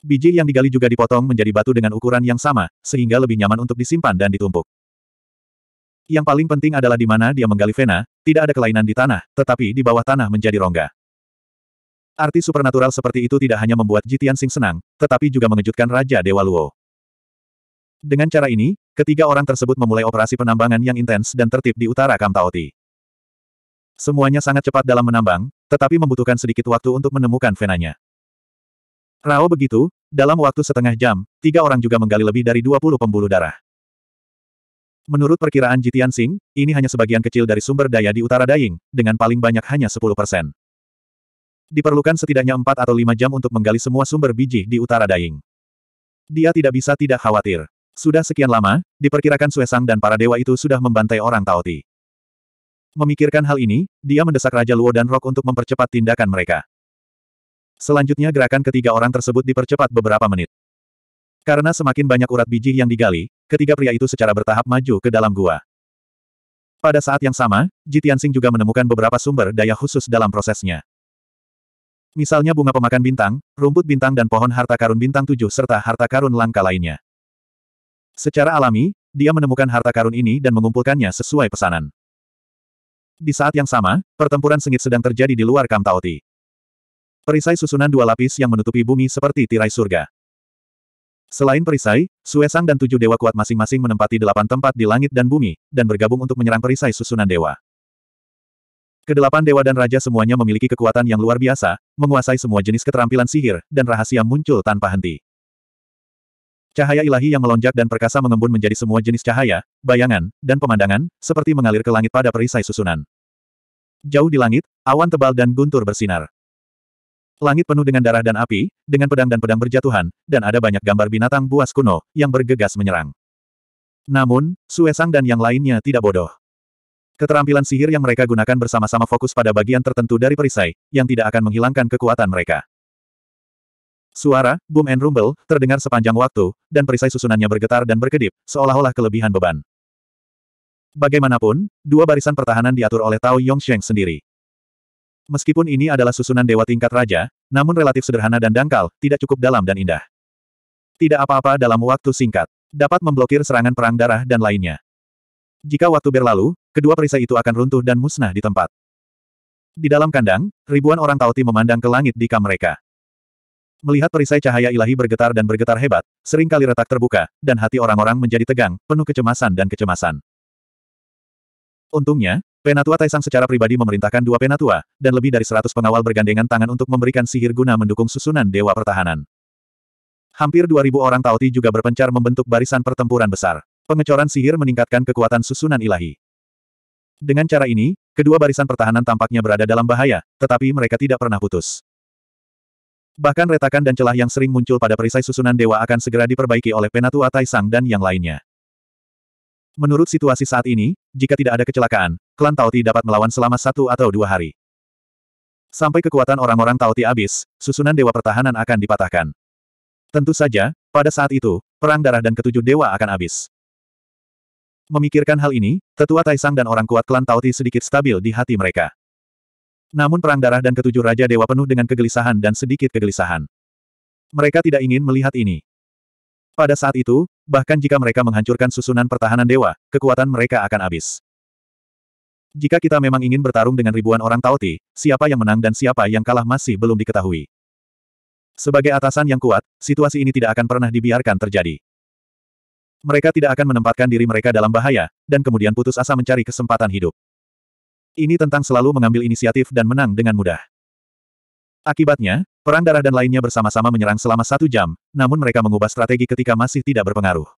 Biji yang digali juga dipotong menjadi batu dengan ukuran yang sama, sehingga lebih nyaman untuk disimpan dan ditumpuk. Yang paling penting adalah di mana dia menggali vena, tidak ada kelainan di tanah, tetapi di bawah tanah menjadi rongga. Arti supernatural seperti itu tidak hanya membuat Jitian Sing senang, tetapi juga mengejutkan Raja Dewa Luo. Dengan cara ini, ketiga orang tersebut memulai operasi penambangan yang intens dan tertib di utara Kamtaoti. Semuanya sangat cepat dalam menambang, tetapi membutuhkan sedikit waktu untuk menemukan venanya. Rao begitu, dalam waktu setengah jam, tiga orang juga menggali lebih dari 20 pembuluh darah. Menurut perkiraan Jitian Sing, ini hanya sebagian kecil dari sumber daya di utara Daying, dengan paling banyak hanya 10 persen. Diperlukan setidaknya 4 atau 5 jam untuk menggali semua sumber biji di utara Daying. Dia tidak bisa tidak khawatir. Sudah sekian lama, diperkirakan Suesang dan para dewa itu sudah membantai orang Taoti. Memikirkan hal ini, dia mendesak Raja Luo dan Rock untuk mempercepat tindakan mereka. Selanjutnya gerakan ketiga orang tersebut dipercepat beberapa menit. Karena semakin banyak urat biji yang digali, ketiga pria itu secara bertahap maju ke dalam gua. Pada saat yang sama, Jitiansing juga menemukan beberapa sumber daya khusus dalam prosesnya. Misalnya bunga pemakan bintang, rumput bintang dan pohon harta karun bintang tujuh serta harta karun langka lainnya. Secara alami, dia menemukan harta karun ini dan mengumpulkannya sesuai pesanan. Di saat yang sama, pertempuran sengit sedang terjadi di luar Kamtaoti. Perisai susunan dua lapis yang menutupi bumi seperti tirai surga. Selain perisai, Suesang dan tujuh dewa kuat masing-masing menempati delapan tempat di langit dan bumi, dan bergabung untuk menyerang perisai susunan dewa. Kedelapan dewa dan raja semuanya memiliki kekuatan yang luar biasa, menguasai semua jenis keterampilan sihir, dan rahasia muncul tanpa henti. Cahaya ilahi yang melonjak dan perkasa mengembun menjadi semua jenis cahaya, bayangan, dan pemandangan, seperti mengalir ke langit pada perisai susunan. Jauh di langit, awan tebal dan guntur bersinar. Langit penuh dengan darah dan api, dengan pedang dan pedang berjatuhan, dan ada banyak gambar binatang buas kuno, yang bergegas menyerang. Namun, Suesang dan yang lainnya tidak bodoh. Keterampilan sihir yang mereka gunakan bersama-sama fokus pada bagian tertentu dari perisai, yang tidak akan menghilangkan kekuatan mereka. Suara, boom and rumble, terdengar sepanjang waktu, dan perisai susunannya bergetar dan berkedip, seolah-olah kelebihan beban. Bagaimanapun, dua barisan pertahanan diatur oleh Tao Yongsheng sendiri. Meskipun ini adalah susunan dewa tingkat raja, namun relatif sederhana dan dangkal, tidak cukup dalam dan indah. Tidak apa-apa dalam waktu singkat. Dapat memblokir serangan perang darah dan lainnya. Jika waktu berlalu, kedua perisai itu akan runtuh dan musnah di tempat. Di dalam kandang, ribuan orang Tauti memandang ke langit di kam mereka. Melihat perisai cahaya ilahi bergetar dan bergetar hebat, seringkali retak terbuka, dan hati orang-orang menjadi tegang, penuh kecemasan dan kecemasan. Untungnya, Penatua Taisang secara pribadi memerintahkan dua penatua, dan lebih dari seratus pengawal bergandengan tangan untuk memberikan sihir guna mendukung susunan Dewa Pertahanan. Hampir dua ribu orang Taoti juga berpencar membentuk barisan pertempuran besar. Pengecoran sihir meningkatkan kekuatan susunan ilahi. Dengan cara ini, kedua barisan pertahanan tampaknya berada dalam bahaya, tetapi mereka tidak pernah putus. Bahkan retakan dan celah yang sering muncul pada perisai susunan dewa akan segera diperbaiki oleh Penatua Taisang dan yang lainnya. Menurut situasi saat ini, jika tidak ada kecelakaan, klan Tauti dapat melawan selama satu atau dua hari. Sampai kekuatan orang-orang Tauti habis, susunan Dewa Pertahanan akan dipatahkan. Tentu saja, pada saat itu, perang darah dan ketujuh dewa akan habis. Memikirkan hal ini, tetua Taisang dan orang kuat klan Tauti sedikit stabil di hati mereka. Namun perang darah dan ketujuh raja dewa penuh dengan kegelisahan dan sedikit kegelisahan. Mereka tidak ingin melihat ini. Pada saat itu, bahkan jika mereka menghancurkan susunan pertahanan dewa, kekuatan mereka akan habis. Jika kita memang ingin bertarung dengan ribuan orang Tauti, siapa yang menang dan siapa yang kalah masih belum diketahui. Sebagai atasan yang kuat, situasi ini tidak akan pernah dibiarkan terjadi. Mereka tidak akan menempatkan diri mereka dalam bahaya, dan kemudian putus asa mencari kesempatan hidup. Ini tentang selalu mengambil inisiatif dan menang dengan mudah. Akibatnya, perang darah dan lainnya bersama-sama menyerang selama satu jam, namun mereka mengubah strategi ketika masih tidak berpengaruh.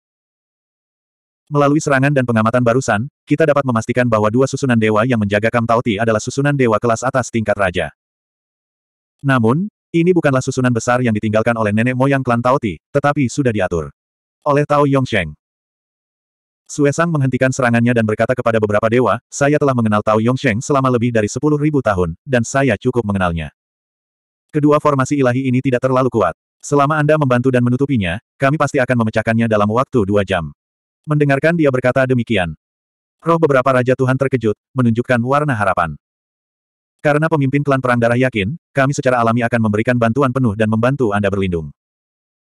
Melalui serangan dan pengamatan barusan, kita dapat memastikan bahwa dua susunan dewa yang menjaga Tauti adalah susunan dewa kelas atas tingkat raja. Namun, ini bukanlah susunan besar yang ditinggalkan oleh nenek moyang klan Tauti, tetapi sudah diatur oleh Tao Yongsheng. Suesang menghentikan serangannya dan berkata kepada beberapa dewa, saya telah mengenal Tao Yongsheng selama lebih dari 10.000 tahun, dan saya cukup mengenalnya. Kedua formasi ilahi ini tidak terlalu kuat. Selama Anda membantu dan menutupinya, kami pasti akan memecahkannya dalam waktu dua jam. Mendengarkan dia berkata demikian. Roh beberapa Raja Tuhan terkejut, menunjukkan warna harapan. Karena pemimpin klan Perang Darah yakin, kami secara alami akan memberikan bantuan penuh dan membantu Anda berlindung.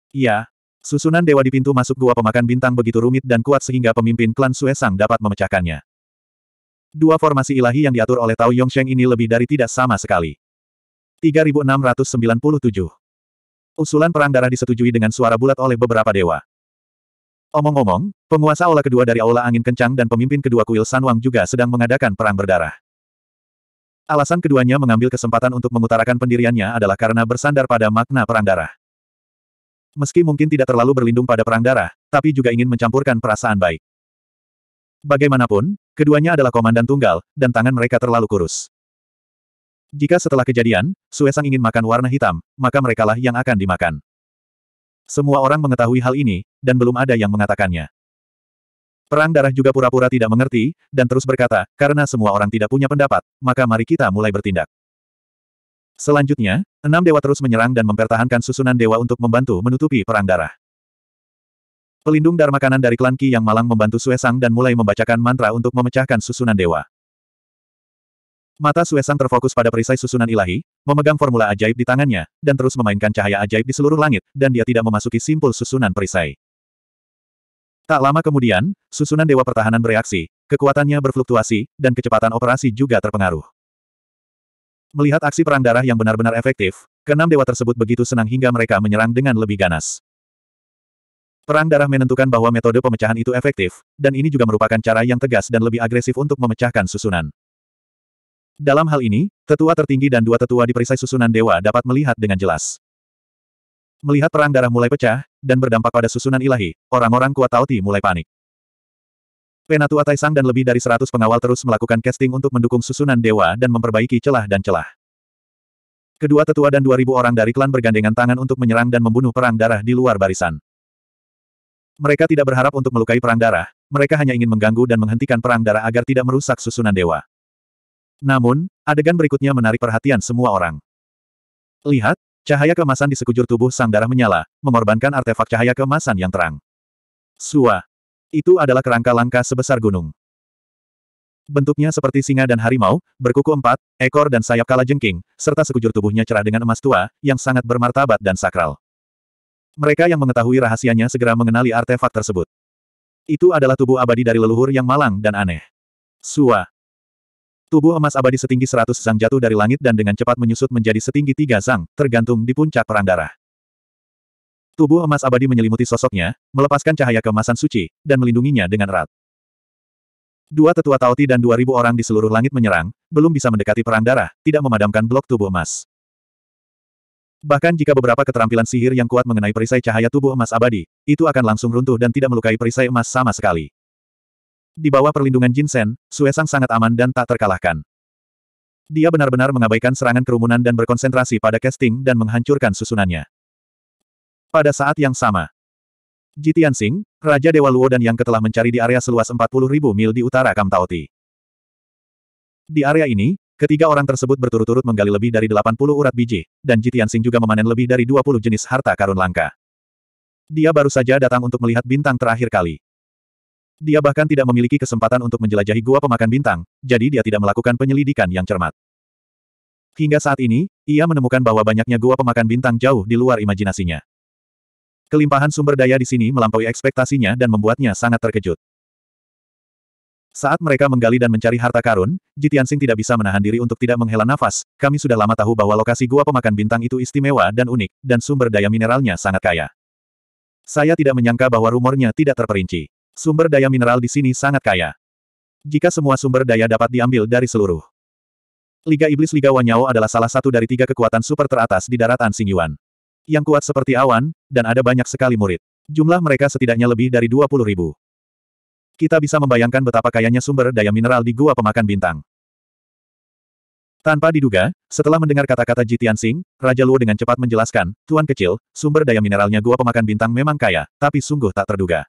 Iya. Susunan dewa di pintu masuk gua pemakan bintang begitu rumit dan kuat sehingga pemimpin klan Suesang dapat memecahkannya. Dua formasi ilahi yang diatur oleh Tao Yongsheng ini lebih dari tidak sama sekali. 3697. Usulan perang darah disetujui dengan suara bulat oleh beberapa dewa. Omong-omong, penguasa aula kedua dari Aula Angin Kencang dan pemimpin kedua Kuil Sanwang juga sedang mengadakan perang berdarah. Alasan keduanya mengambil kesempatan untuk mengutarakan pendiriannya adalah karena bersandar pada makna perang darah. Meski mungkin tidak terlalu berlindung pada perang darah, tapi juga ingin mencampurkan perasaan baik. Bagaimanapun, keduanya adalah komandan tunggal, dan tangan mereka terlalu kurus. Jika setelah kejadian, Suesang ingin makan warna hitam, maka merekalah yang akan dimakan. Semua orang mengetahui hal ini, dan belum ada yang mengatakannya. Perang darah juga pura-pura tidak mengerti, dan terus berkata, karena semua orang tidak punya pendapat, maka mari kita mulai bertindak. Selanjutnya, enam dewa terus menyerang dan mempertahankan susunan dewa untuk membantu menutupi perang darah. Pelindung dar makanan dari klan Ki yang malang membantu Suesang dan mulai membacakan mantra untuk memecahkan susunan dewa. Mata Suesan terfokus pada perisai susunan ilahi, memegang formula ajaib di tangannya, dan terus memainkan cahaya ajaib di seluruh langit, dan dia tidak memasuki simpul susunan perisai. Tak lama kemudian, susunan Dewa Pertahanan bereaksi, kekuatannya berfluktuasi, dan kecepatan operasi juga terpengaruh. Melihat aksi perang darah yang benar-benar efektif, keenam dewa tersebut begitu senang hingga mereka menyerang dengan lebih ganas. Perang darah menentukan bahwa metode pemecahan itu efektif, dan ini juga merupakan cara yang tegas dan lebih agresif untuk memecahkan susunan. Dalam hal ini, tetua tertinggi dan dua tetua di perisai susunan dewa dapat melihat dengan jelas. Melihat perang darah mulai pecah, dan berdampak pada susunan ilahi, orang-orang kuat Tauti mulai panik. Penatua Taisang dan lebih dari seratus pengawal terus melakukan casting untuk mendukung susunan dewa dan memperbaiki celah dan celah. Kedua tetua dan dua ribu orang dari klan bergandengan tangan untuk menyerang dan membunuh perang darah di luar barisan. Mereka tidak berharap untuk melukai perang darah, mereka hanya ingin mengganggu dan menghentikan perang darah agar tidak merusak susunan dewa. Namun, adegan berikutnya menarik perhatian semua orang. Lihat, cahaya kemasan di sekujur tubuh sang darah menyala, mengorbankan artefak cahaya kemasan yang terang. Sua. Itu adalah kerangka langka sebesar gunung. Bentuknya seperti singa dan harimau, berkuku empat, ekor dan sayap kala jengking, serta sekujur tubuhnya cerah dengan emas tua, yang sangat bermartabat dan sakral. Mereka yang mengetahui rahasianya segera mengenali artefak tersebut. Itu adalah tubuh abadi dari leluhur yang malang dan aneh. Sua. Tubuh emas abadi setinggi seratus zang jatuh dari langit dan dengan cepat menyusut menjadi setinggi tiga zang, tergantung di puncak perang darah. Tubuh emas abadi menyelimuti sosoknya, melepaskan cahaya kemasan suci, dan melindunginya dengan erat. Dua tetua Tauti dan dua ribu orang di seluruh langit menyerang, belum bisa mendekati perang darah, tidak memadamkan blok tubuh emas. Bahkan jika beberapa keterampilan sihir yang kuat mengenai perisai cahaya tubuh emas abadi, itu akan langsung runtuh dan tidak melukai perisai emas sama sekali. Di bawah perlindungan Jinsen, Suesang sangat aman dan tak terkalahkan. Dia benar-benar mengabaikan serangan kerumunan dan berkonsentrasi pada casting dan menghancurkan susunannya. Pada saat yang sama, Jitian Sing, Raja Dewa Luo dan yang telah mencari di area seluas 40.000 mil di utara Kamtaoti. Di area ini, ketiga orang tersebut berturut-turut menggali lebih dari 80 urat biji, dan Jitian Sing juga memanen lebih dari 20 jenis harta karun langka. Dia baru saja datang untuk melihat bintang terakhir kali. Dia bahkan tidak memiliki kesempatan untuk menjelajahi gua pemakan bintang, jadi dia tidak melakukan penyelidikan yang cermat. Hingga saat ini, ia menemukan bahwa banyaknya gua pemakan bintang jauh di luar imajinasinya. Kelimpahan sumber daya di sini melampaui ekspektasinya dan membuatnya sangat terkejut. Saat mereka menggali dan mencari harta karun, Jitian tidak bisa menahan diri untuk tidak menghela nafas, kami sudah lama tahu bahwa lokasi gua pemakan bintang itu istimewa dan unik, dan sumber daya mineralnya sangat kaya. Saya tidak menyangka bahwa rumornya tidak terperinci. Sumber daya mineral di sini sangat kaya. Jika semua sumber daya dapat diambil dari seluruh Liga Iblis Liga Wanyao adalah salah satu dari tiga kekuatan super teratas di daratan Singyuan, Yang kuat seperti awan, dan ada banyak sekali murid. Jumlah mereka setidaknya lebih dari 20 ribu. Kita bisa membayangkan betapa kayanya sumber daya mineral di Gua Pemakan Bintang. Tanpa diduga, setelah mendengar kata-kata Jitian Sing, Raja Luo dengan cepat menjelaskan, Tuan kecil, sumber daya mineralnya Gua Pemakan Bintang memang kaya, tapi sungguh tak terduga.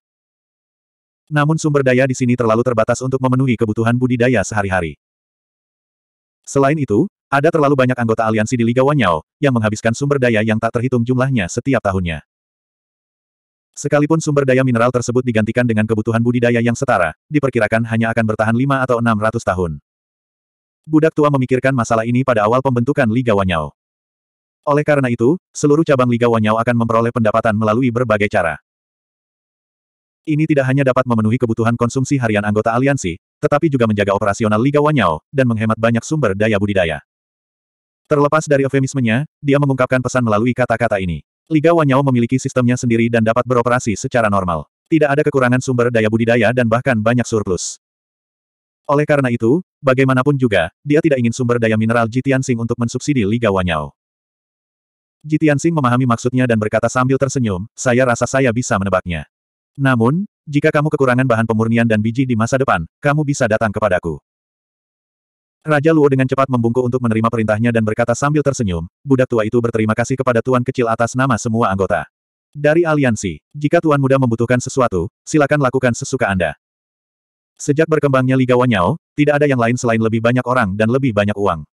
Namun sumber daya di sini terlalu terbatas untuk memenuhi kebutuhan budidaya sehari-hari. Selain itu, ada terlalu banyak anggota aliansi di Liga Wanyao, yang menghabiskan sumber daya yang tak terhitung jumlahnya setiap tahunnya. Sekalipun sumber daya mineral tersebut digantikan dengan kebutuhan budidaya yang setara, diperkirakan hanya akan bertahan 5 atau 600 tahun. Budak tua memikirkan masalah ini pada awal pembentukan Liga Wanyao. Oleh karena itu, seluruh cabang Liga Wanyao akan memperoleh pendapatan melalui berbagai cara. Ini tidak hanya dapat memenuhi kebutuhan konsumsi harian anggota aliansi, tetapi juga menjaga operasional Liga Wanyao, dan menghemat banyak sumber daya budidaya. Terlepas dari eufemismenya, dia mengungkapkan pesan melalui kata-kata ini. Liga Wanyao memiliki sistemnya sendiri dan dapat beroperasi secara normal. Tidak ada kekurangan sumber daya budidaya dan bahkan banyak surplus. Oleh karena itu, bagaimanapun juga, dia tidak ingin sumber daya mineral Jitiansing untuk mensubsidi Liga Wanyao. Jitiansing memahami maksudnya dan berkata sambil tersenyum, saya rasa saya bisa menebaknya. Namun, jika kamu kekurangan bahan pemurnian dan biji di masa depan, kamu bisa datang kepadaku. Raja Luo dengan cepat membungkuk untuk menerima perintahnya dan berkata sambil tersenyum, budak tua itu berterima kasih kepada Tuan Kecil atas nama semua anggota. Dari aliansi, jika Tuan Muda membutuhkan sesuatu, silakan lakukan sesuka Anda. Sejak berkembangnya Liga Wanyao, tidak ada yang lain selain lebih banyak orang dan lebih banyak uang.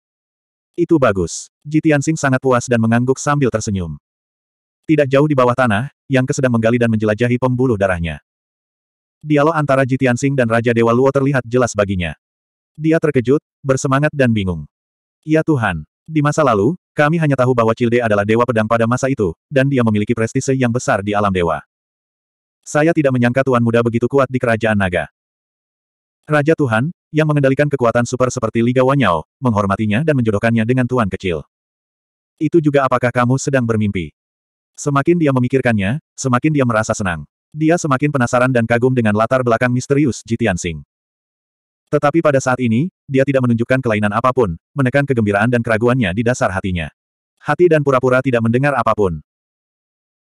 Itu bagus. Jitiansing sangat puas dan mengangguk sambil tersenyum. Tidak jauh di bawah tanah, yang sedang menggali dan menjelajahi pembuluh darahnya. Dialog antara Jitian Sing dan Raja Dewa Luo terlihat jelas baginya. Dia terkejut, bersemangat dan bingung. Ya Tuhan, di masa lalu, kami hanya tahu bahwa Childe adalah dewa pedang pada masa itu, dan dia memiliki prestise yang besar di alam dewa. Saya tidak menyangka Tuan Muda begitu kuat di kerajaan naga. Raja Tuhan, yang mengendalikan kekuatan super seperti Liga Wanyao, menghormatinya dan menjodohkannya dengan Tuan kecil. Itu juga apakah kamu sedang bermimpi? Semakin dia memikirkannya, semakin dia merasa senang. Dia semakin penasaran dan kagum dengan latar belakang misterius Jitian Sing. Tetapi pada saat ini, dia tidak menunjukkan kelainan apapun, menekan kegembiraan dan keraguannya di dasar hatinya. Hati dan pura-pura tidak mendengar apapun.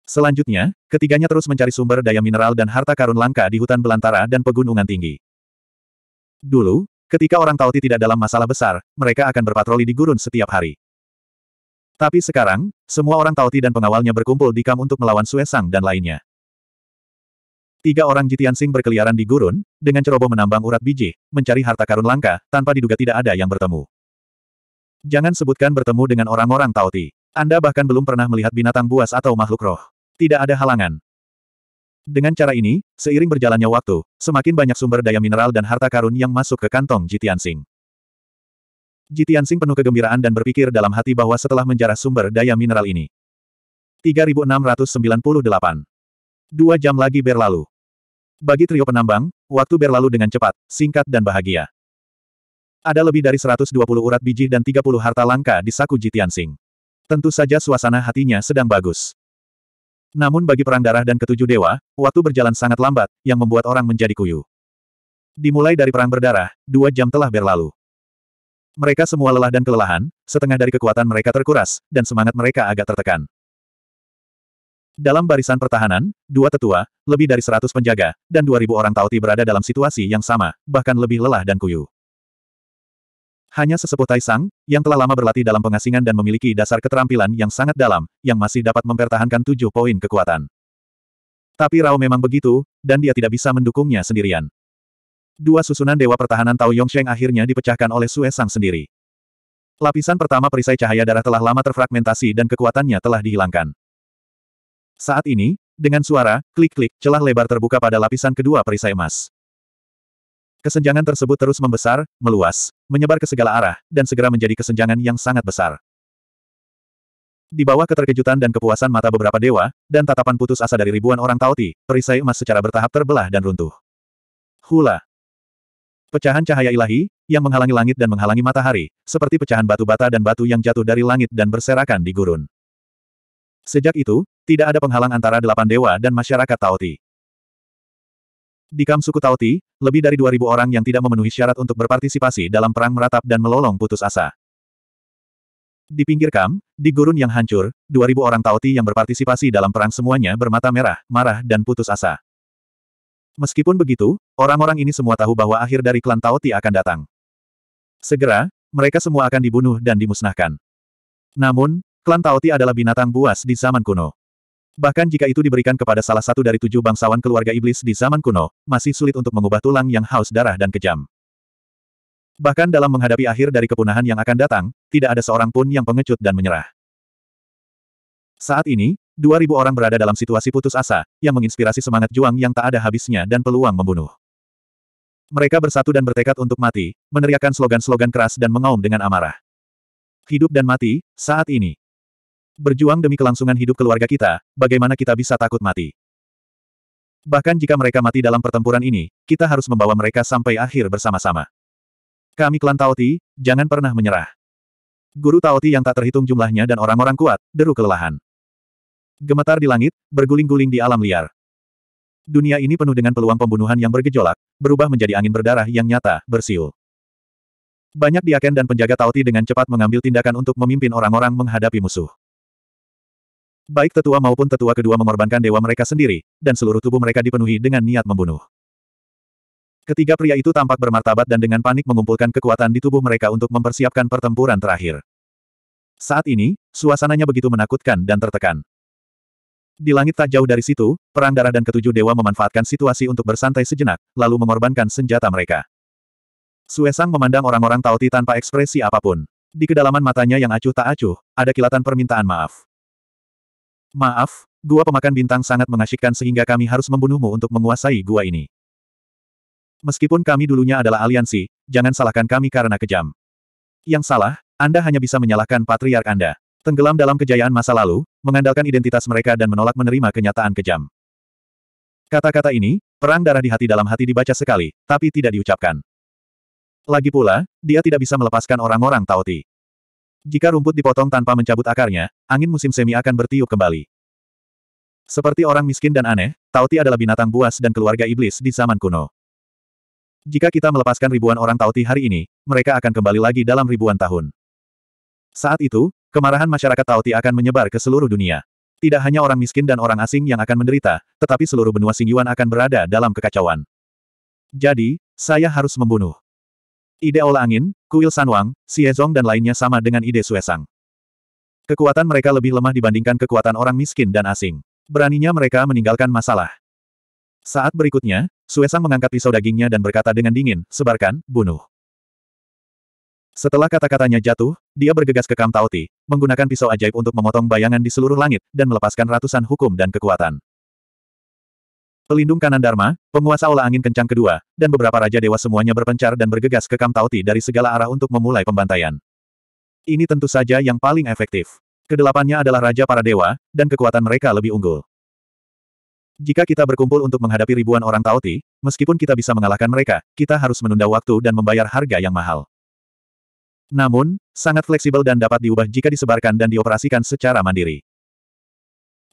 Selanjutnya, ketiganya terus mencari sumber daya mineral dan harta karun langka di hutan belantara dan pegunungan tinggi. Dulu, ketika orang Tauti tidak dalam masalah besar, mereka akan berpatroli di gurun setiap hari. Tapi sekarang, semua orang Tauti dan pengawalnya berkumpul di kam untuk melawan Suesang dan lainnya. Tiga orang Jitian Sing berkeliaran di gurun, dengan ceroboh menambang urat biji, mencari harta karun langka, tanpa diduga tidak ada yang bertemu. Jangan sebutkan bertemu dengan orang-orang Tauti. Anda bahkan belum pernah melihat binatang buas atau makhluk roh. Tidak ada halangan. Dengan cara ini, seiring berjalannya waktu, semakin banyak sumber daya mineral dan harta karun yang masuk ke kantong Jitian Sing. Jitiansing penuh kegembiraan dan berpikir dalam hati bahwa setelah menjarah sumber daya mineral ini. 3698. Dua jam lagi berlalu. Bagi trio penambang, waktu berlalu dengan cepat, singkat dan bahagia. Ada lebih dari 120 urat biji dan 30 harta langka di saku Jitiansing. Tentu saja suasana hatinya sedang bagus. Namun bagi perang darah dan ketujuh dewa, waktu berjalan sangat lambat, yang membuat orang menjadi kuyu. Dimulai dari perang berdarah, dua jam telah berlalu. Mereka semua lelah dan kelelahan, setengah dari kekuatan mereka terkuras, dan semangat mereka agak tertekan. Dalam barisan pertahanan, dua tetua, lebih dari seratus penjaga, dan dua ribu orang Tauti berada dalam situasi yang sama, bahkan lebih lelah dan kuyu. Hanya sesepuh Taisang, yang telah lama berlatih dalam pengasingan dan memiliki dasar keterampilan yang sangat dalam, yang masih dapat mempertahankan tujuh poin kekuatan. Tapi Rao memang begitu, dan dia tidak bisa mendukungnya sendirian. Dua susunan dewa pertahanan Tao Yongsheng akhirnya dipecahkan oleh Sue Sang sendiri. Lapisan pertama perisai cahaya darah telah lama terfragmentasi dan kekuatannya telah dihilangkan. Saat ini, dengan suara, klik-klik, celah lebar terbuka pada lapisan kedua perisai emas. Kesenjangan tersebut terus membesar, meluas, menyebar ke segala arah, dan segera menjadi kesenjangan yang sangat besar. Di bawah keterkejutan dan kepuasan mata beberapa dewa, dan tatapan putus asa dari ribuan orang Tauti, perisai emas secara bertahap terbelah dan runtuh. Hula! Pecahan cahaya ilahi, yang menghalangi langit dan menghalangi matahari, seperti pecahan batu bata dan batu yang jatuh dari langit dan berserakan di gurun. Sejak itu, tidak ada penghalang antara delapan dewa dan masyarakat Taoti. Di kam suku Taoti, lebih dari 2.000 orang yang tidak memenuhi syarat untuk berpartisipasi dalam perang meratap dan melolong putus asa. Di pinggir kam, di gurun yang hancur, 2.000 orang Taoti yang berpartisipasi dalam perang semuanya bermata merah, marah dan putus asa. Meskipun begitu, orang-orang ini semua tahu bahwa akhir dari klan Tao Ti akan datang. Segera, mereka semua akan dibunuh dan dimusnahkan. Namun, klan Tao Ti adalah binatang buas di zaman kuno. Bahkan jika itu diberikan kepada salah satu dari tujuh bangsawan keluarga iblis di zaman kuno, masih sulit untuk mengubah tulang yang haus darah dan kejam. Bahkan dalam menghadapi akhir dari kepunahan yang akan datang, tidak ada seorang pun yang pengecut dan menyerah. Saat ini, 2000 orang berada dalam situasi putus asa, yang menginspirasi semangat juang yang tak ada habisnya dan peluang membunuh. Mereka bersatu dan bertekad untuk mati, meneriakkan slogan-slogan keras dan mengaum dengan amarah. Hidup dan mati, saat ini. Berjuang demi kelangsungan hidup keluarga kita, bagaimana kita bisa takut mati? Bahkan jika mereka mati dalam pertempuran ini, kita harus membawa mereka sampai akhir bersama-sama. Kami klan Taoti, jangan pernah menyerah. Guru Taoti yang tak terhitung jumlahnya dan orang-orang kuat, deru kelelahan. Gemetar di langit, berguling-guling di alam liar. Dunia ini penuh dengan peluang pembunuhan yang bergejolak, berubah menjadi angin berdarah yang nyata, bersiul. Banyak diaken dan penjaga Tauti dengan cepat mengambil tindakan untuk memimpin orang-orang menghadapi musuh. Baik tetua maupun tetua kedua mengorbankan dewa mereka sendiri, dan seluruh tubuh mereka dipenuhi dengan niat membunuh. Ketiga pria itu tampak bermartabat dan dengan panik mengumpulkan kekuatan di tubuh mereka untuk mempersiapkan pertempuran terakhir. Saat ini, suasananya begitu menakutkan dan tertekan. Di langit tak jauh dari situ, perang darah dan ketujuh dewa memanfaatkan situasi untuk bersantai sejenak, lalu mengorbankan senjata mereka. Suesang memandang orang-orang Taoti tanpa ekspresi apapun. Di kedalaman matanya yang acuh tak acuh, ada kilatan permintaan maaf. Maaf, gua pemakan bintang sangat mengasyikkan sehingga kami harus membunuhmu untuk menguasai gua ini. Meskipun kami dulunya adalah aliansi, jangan salahkan kami karena kejam. Yang salah, Anda hanya bisa menyalahkan patriark Anda. Tenggelam dalam kejayaan masa lalu, mengandalkan identitas mereka dan menolak menerima kenyataan kejam. Kata-kata ini, perang darah di hati dalam hati dibaca sekali, tapi tidak diucapkan. Lagi pula, dia tidak bisa melepaskan orang-orang Taoti. Jika rumput dipotong tanpa mencabut akarnya, angin musim semi akan bertiup kembali. Seperti orang miskin dan aneh, Tauti adalah binatang buas dan keluarga iblis di zaman kuno. Jika kita melepaskan ribuan orang Tauti hari ini, mereka akan kembali lagi dalam ribuan tahun. Saat itu, Kemarahan masyarakat Tauti akan menyebar ke seluruh dunia. Tidak hanya orang miskin dan orang asing yang akan menderita, tetapi seluruh benua Singyuan akan berada dalam kekacauan. Jadi, saya harus membunuh. Ide Ola Angin, Kuil Sanwang, Siezong dan lainnya sama dengan ide Suesang. Kekuatan mereka lebih lemah dibandingkan kekuatan orang miskin dan asing. Beraninya mereka meninggalkan masalah. Saat berikutnya, Suesang mengangkat pisau dagingnya dan berkata dengan dingin, sebarkan, bunuh. Setelah kata-katanya jatuh, dia bergegas ke Kam Taoti, menggunakan pisau ajaib untuk memotong bayangan di seluruh langit, dan melepaskan ratusan hukum dan kekuatan. Pelindung kanan Dharma, penguasa olah angin kencang kedua, dan beberapa raja dewa semuanya berpencar dan bergegas ke Kam Taoti dari segala arah untuk memulai pembantaian. Ini tentu saja yang paling efektif. Kedelapannya adalah raja para dewa, dan kekuatan mereka lebih unggul. Jika kita berkumpul untuk menghadapi ribuan orang Taoti, meskipun kita bisa mengalahkan mereka, kita harus menunda waktu dan membayar harga yang mahal. Namun, sangat fleksibel dan dapat diubah jika disebarkan dan dioperasikan secara mandiri.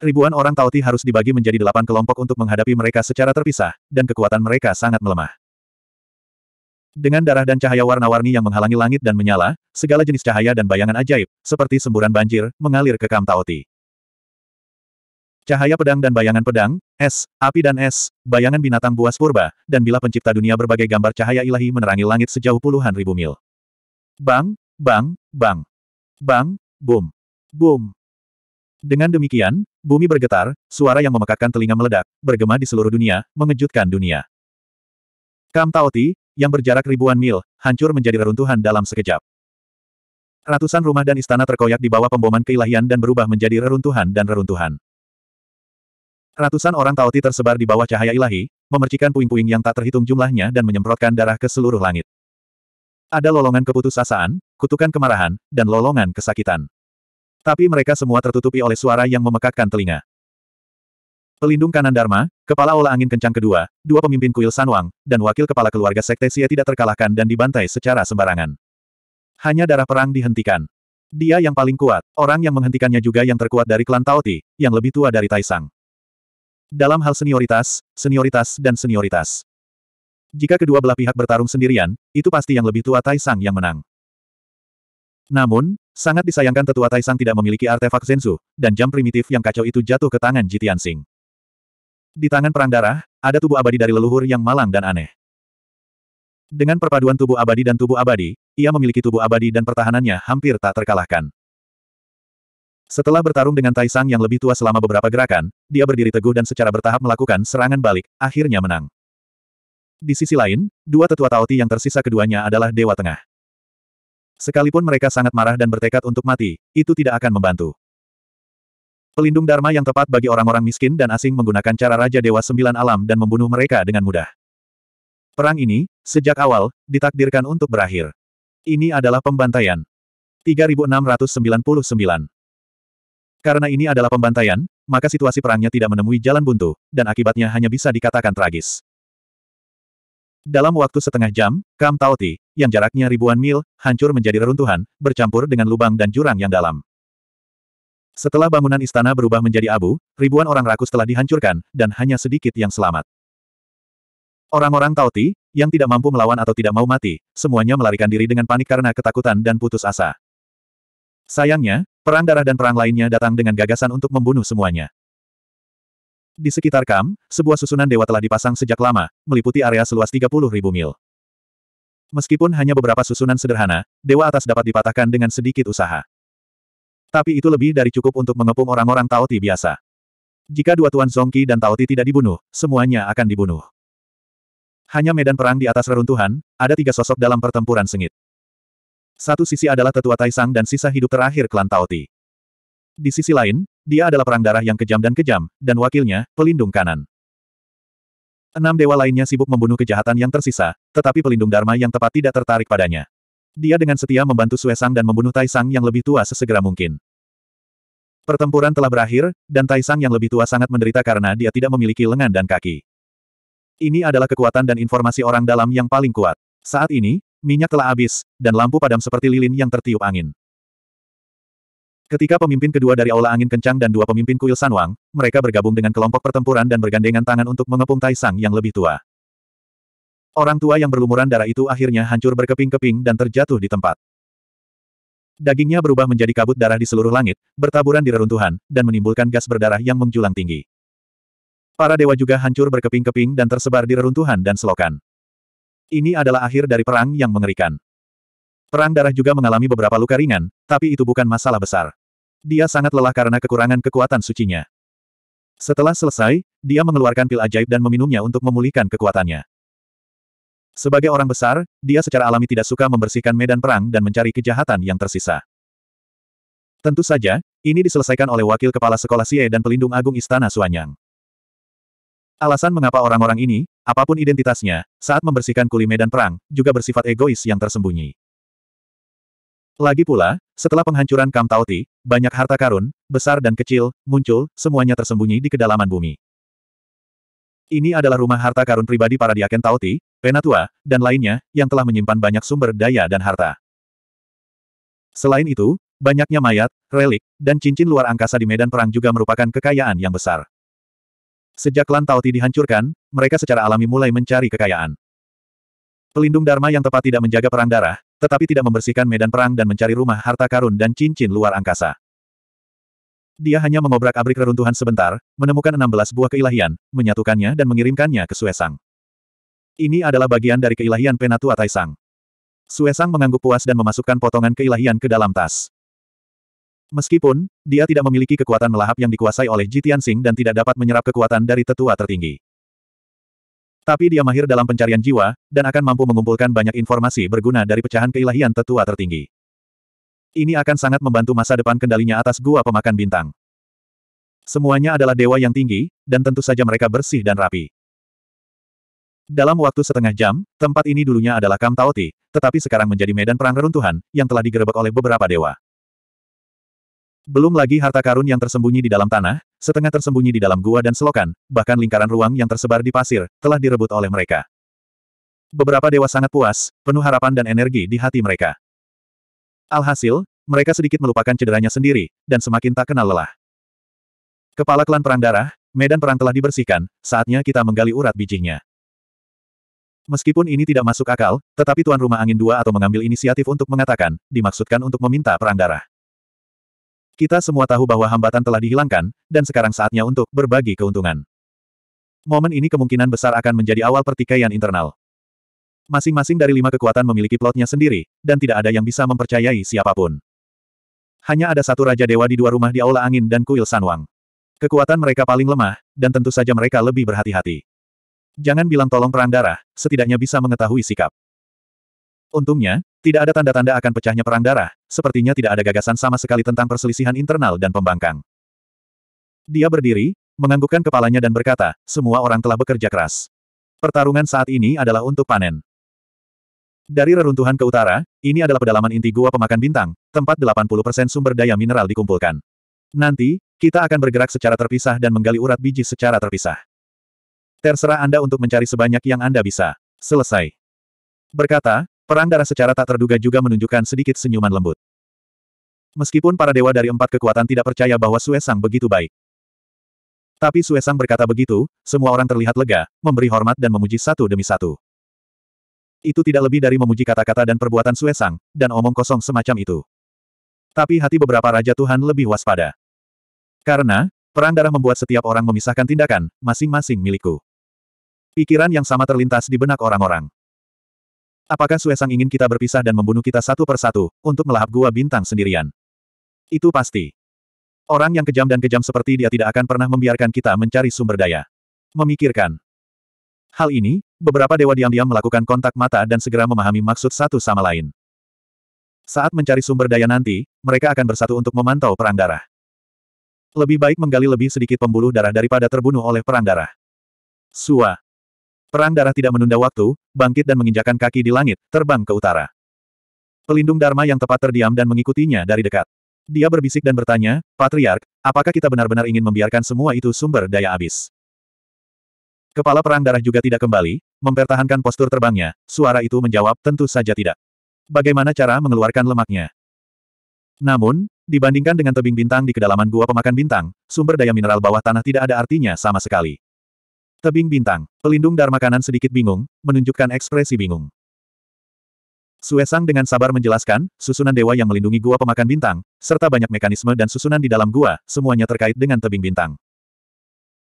Ribuan orang Tauti harus dibagi menjadi delapan kelompok untuk menghadapi mereka secara terpisah, dan kekuatan mereka sangat melemah. Dengan darah dan cahaya warna-warni yang menghalangi langit dan menyala, segala jenis cahaya dan bayangan ajaib, seperti semburan banjir, mengalir ke Kam Tauti. Cahaya pedang dan bayangan pedang, es, api dan es, bayangan binatang buas purba, dan bila pencipta dunia berbagai gambar cahaya ilahi menerangi langit sejauh puluhan ribu mil. Bang, bang, bang. Bang, boom. Boom. Dengan demikian, bumi bergetar, suara yang memekakkan telinga meledak, bergema di seluruh dunia, mengejutkan dunia. Kam Taoti, yang berjarak ribuan mil, hancur menjadi reruntuhan dalam sekejap. Ratusan rumah dan istana terkoyak di bawah pemboman keilahian dan berubah menjadi reruntuhan dan reruntuhan. Ratusan orang Taoti tersebar di bawah cahaya ilahi, memercikan puing-puing yang tak terhitung jumlahnya dan menyemprotkan darah ke seluruh langit. Ada lolongan keputusasaan, kutukan kemarahan, dan lolongan kesakitan. Tapi mereka semua tertutupi oleh suara yang memekakkan telinga. Pelindung kanan Dharma, kepala olah angin kencang kedua, dua pemimpin kuil Sanwang, dan wakil kepala keluarga Sekte Xie tidak terkalahkan dan dibantai secara sembarangan. Hanya darah perang dihentikan. Dia yang paling kuat, orang yang menghentikannya juga yang terkuat dari klan Taoti, yang lebih tua dari Taisang. Dalam hal senioritas, senioritas dan senioritas. Jika kedua belah pihak bertarung sendirian, itu pasti yang lebih tua Tai yang menang. Namun, sangat disayangkan tetua Tai tidak memiliki artefak Zenzu, dan jam primitif yang kacau itu jatuh ke tangan Jitian Sing. Di tangan perang darah, ada tubuh abadi dari leluhur yang malang dan aneh. Dengan perpaduan tubuh abadi dan tubuh abadi, ia memiliki tubuh abadi dan pertahanannya hampir tak terkalahkan. Setelah bertarung dengan Taisang yang lebih tua selama beberapa gerakan, dia berdiri teguh dan secara bertahap melakukan serangan balik, akhirnya menang. Di sisi lain, dua tetua Taoti yang tersisa keduanya adalah Dewa Tengah. Sekalipun mereka sangat marah dan bertekad untuk mati, itu tidak akan membantu. Pelindung Dharma yang tepat bagi orang-orang miskin dan asing menggunakan cara Raja Dewa Sembilan Alam dan membunuh mereka dengan mudah. Perang ini, sejak awal, ditakdirkan untuk berakhir. Ini adalah pembantaian. 3699 Karena ini adalah pembantaian, maka situasi perangnya tidak menemui jalan buntu, dan akibatnya hanya bisa dikatakan tragis. Dalam waktu setengah jam, Kam Taoti, yang jaraknya ribuan mil, hancur menjadi reruntuhan, bercampur dengan lubang dan jurang yang dalam. Setelah bangunan istana berubah menjadi abu, ribuan orang rakus telah dihancurkan, dan hanya sedikit yang selamat. Orang-orang Taoti, yang tidak mampu melawan atau tidak mau mati, semuanya melarikan diri dengan panik karena ketakutan dan putus asa. Sayangnya, perang darah dan perang lainnya datang dengan gagasan untuk membunuh semuanya. Di sekitar Kam, sebuah susunan dewa telah dipasang sejak lama, meliputi area seluas 30 ribu mil. Meskipun hanya beberapa susunan sederhana, dewa atas dapat dipatahkan dengan sedikit usaha. Tapi itu lebih dari cukup untuk mengepung orang-orang Taoti biasa. Jika dua tuan Zongki dan Taoti tidak dibunuh, semuanya akan dibunuh. Hanya medan perang di atas reruntuhan, ada tiga sosok dalam pertempuran sengit. Satu sisi adalah tetua Taisang dan sisa hidup terakhir klan Taoti. Di sisi lain, dia adalah perang darah yang kejam dan kejam, dan wakilnya, pelindung kanan. Enam dewa lainnya sibuk membunuh kejahatan yang tersisa, tetapi pelindung Dharma yang tepat tidak tertarik padanya. Dia dengan setia membantu Suesang dan membunuh Taesang yang lebih tua sesegera mungkin. Pertempuran telah berakhir, dan Taesang yang lebih tua sangat menderita karena dia tidak memiliki lengan dan kaki. Ini adalah kekuatan dan informasi orang dalam yang paling kuat. Saat ini, minyak telah habis, dan lampu padam seperti lilin yang tertiup angin. Ketika pemimpin kedua dari Aula Angin Kencang dan dua pemimpin Kuil Sanwang, mereka bergabung dengan kelompok pertempuran dan bergandengan tangan untuk mengepung Tai yang lebih tua. Orang tua yang berlumuran darah itu akhirnya hancur berkeping-keping dan terjatuh di tempat. Dagingnya berubah menjadi kabut darah di seluruh langit, bertaburan di reruntuhan, dan menimbulkan gas berdarah yang menjulang tinggi. Para dewa juga hancur berkeping-keping dan tersebar di reruntuhan dan selokan. Ini adalah akhir dari perang yang mengerikan. Perang darah juga mengalami beberapa luka ringan, tapi itu bukan masalah besar. Dia sangat lelah karena kekurangan kekuatan sucinya. Setelah selesai, dia mengeluarkan pil ajaib dan meminumnya untuk memulihkan kekuatannya. Sebagai orang besar, dia secara alami tidak suka membersihkan medan perang dan mencari kejahatan yang tersisa. Tentu saja, ini diselesaikan oleh wakil kepala sekolah Sie dan pelindung agung istana Suanyang. Alasan mengapa orang-orang ini, apapun identitasnya, saat membersihkan kuli medan perang, juga bersifat egois yang tersembunyi. Lagi pula, setelah penghancuran Kam Tauti, banyak harta karun, besar dan kecil, muncul, semuanya tersembunyi di kedalaman bumi. Ini adalah rumah harta karun pribadi para diaken Tauti, Penatua, dan lainnya, yang telah menyimpan banyak sumber daya dan harta. Selain itu, banyaknya mayat, relik, dan cincin luar angkasa di medan perang juga merupakan kekayaan yang besar. Sejak klan Tauti dihancurkan, mereka secara alami mulai mencari kekayaan. Pelindung Dharma yang tepat tidak menjaga perang darah, tetapi tidak membersihkan medan perang dan mencari rumah harta karun dan cincin luar angkasa. Dia hanya mengobrak-abrik reruntuhan sebentar, menemukan 16 buah keilahian, menyatukannya dan mengirimkannya ke Suesang. Ini adalah bagian dari keilahian Penatua Taisang. Suesang mengangguk puas dan memasukkan potongan keilahian ke dalam tas. Meskipun, dia tidak memiliki kekuatan melahap yang dikuasai oleh Jitian Sing dan tidak dapat menyerap kekuatan dari tetua tertinggi. Tapi dia mahir dalam pencarian jiwa, dan akan mampu mengumpulkan banyak informasi berguna dari pecahan keilahian tetua tertinggi. Ini akan sangat membantu masa depan kendalinya atas gua pemakan bintang. Semuanya adalah dewa yang tinggi, dan tentu saja mereka bersih dan rapi. Dalam waktu setengah jam, tempat ini dulunya adalah Kam Taoti, tetapi sekarang menjadi medan perang reruntuhan, yang telah digerebek oleh beberapa dewa. Belum lagi harta karun yang tersembunyi di dalam tanah, setengah tersembunyi di dalam gua dan selokan, bahkan lingkaran ruang yang tersebar di pasir, telah direbut oleh mereka. Beberapa dewa sangat puas, penuh harapan dan energi di hati mereka. Alhasil, mereka sedikit melupakan cederanya sendiri, dan semakin tak kenal lelah. Kepala klan Perang Darah, medan perang telah dibersihkan, saatnya kita menggali urat bijinya. Meskipun ini tidak masuk akal, tetapi tuan rumah angin dua atau mengambil inisiatif untuk mengatakan, dimaksudkan untuk meminta perang darah. Kita semua tahu bahwa hambatan telah dihilangkan, dan sekarang saatnya untuk berbagi keuntungan. Momen ini kemungkinan besar akan menjadi awal pertikaian internal. Masing-masing dari lima kekuatan memiliki plotnya sendiri, dan tidak ada yang bisa mempercayai siapapun. Hanya ada satu Raja Dewa di dua rumah di Aula Angin dan Kuil Sanwang. Kekuatan mereka paling lemah, dan tentu saja mereka lebih berhati-hati. Jangan bilang tolong perang darah, setidaknya bisa mengetahui sikap. Untungnya, tidak ada tanda-tanda akan pecahnya perang darah, sepertinya tidak ada gagasan sama sekali tentang perselisihan internal dan pembangkang. Dia berdiri, menganggukkan kepalanya dan berkata, semua orang telah bekerja keras. Pertarungan saat ini adalah untuk panen. Dari reruntuhan ke utara, ini adalah pedalaman inti gua pemakan bintang, tempat 80% sumber daya mineral dikumpulkan. Nanti, kita akan bergerak secara terpisah dan menggali urat biji secara terpisah. Terserah Anda untuk mencari sebanyak yang Anda bisa. Selesai. Berkata, Perang darah secara tak terduga juga menunjukkan sedikit senyuman lembut. Meskipun para dewa dari empat kekuatan tidak percaya bahwa Suesang begitu baik. Tapi Suesang berkata begitu, semua orang terlihat lega, memberi hormat dan memuji satu demi satu. Itu tidak lebih dari memuji kata-kata dan perbuatan Suesang, dan omong kosong semacam itu. Tapi hati beberapa Raja Tuhan lebih waspada. Karena, perang darah membuat setiap orang memisahkan tindakan, masing-masing milikku. Pikiran yang sama terlintas di benak orang-orang. Apakah Suesang ingin kita berpisah dan membunuh kita satu persatu, untuk melahap gua bintang sendirian? Itu pasti. Orang yang kejam dan kejam seperti dia tidak akan pernah membiarkan kita mencari sumber daya. Memikirkan. Hal ini, beberapa dewa diam-diam melakukan kontak mata dan segera memahami maksud satu sama lain. Saat mencari sumber daya nanti, mereka akan bersatu untuk memantau perang darah. Lebih baik menggali lebih sedikit pembuluh darah daripada terbunuh oleh perang darah. Sua, Perang darah tidak menunda waktu, bangkit dan menginjakan kaki di langit, terbang ke utara. Pelindung Dharma yang tepat terdiam dan mengikutinya dari dekat. Dia berbisik dan bertanya, Patriark, apakah kita benar-benar ingin membiarkan semua itu sumber daya abis? Kepala perang darah juga tidak kembali, mempertahankan postur terbangnya, suara itu menjawab, tentu saja tidak. Bagaimana cara mengeluarkan lemaknya? Namun, dibandingkan dengan tebing bintang di kedalaman gua pemakan bintang, sumber daya mineral bawah tanah tidak ada artinya sama sekali. Tebing bintang, pelindung Dharma kanan sedikit bingung, menunjukkan ekspresi bingung. Suesang dengan sabar menjelaskan, susunan dewa yang melindungi gua pemakan bintang, serta banyak mekanisme dan susunan di dalam gua, semuanya terkait dengan tebing bintang.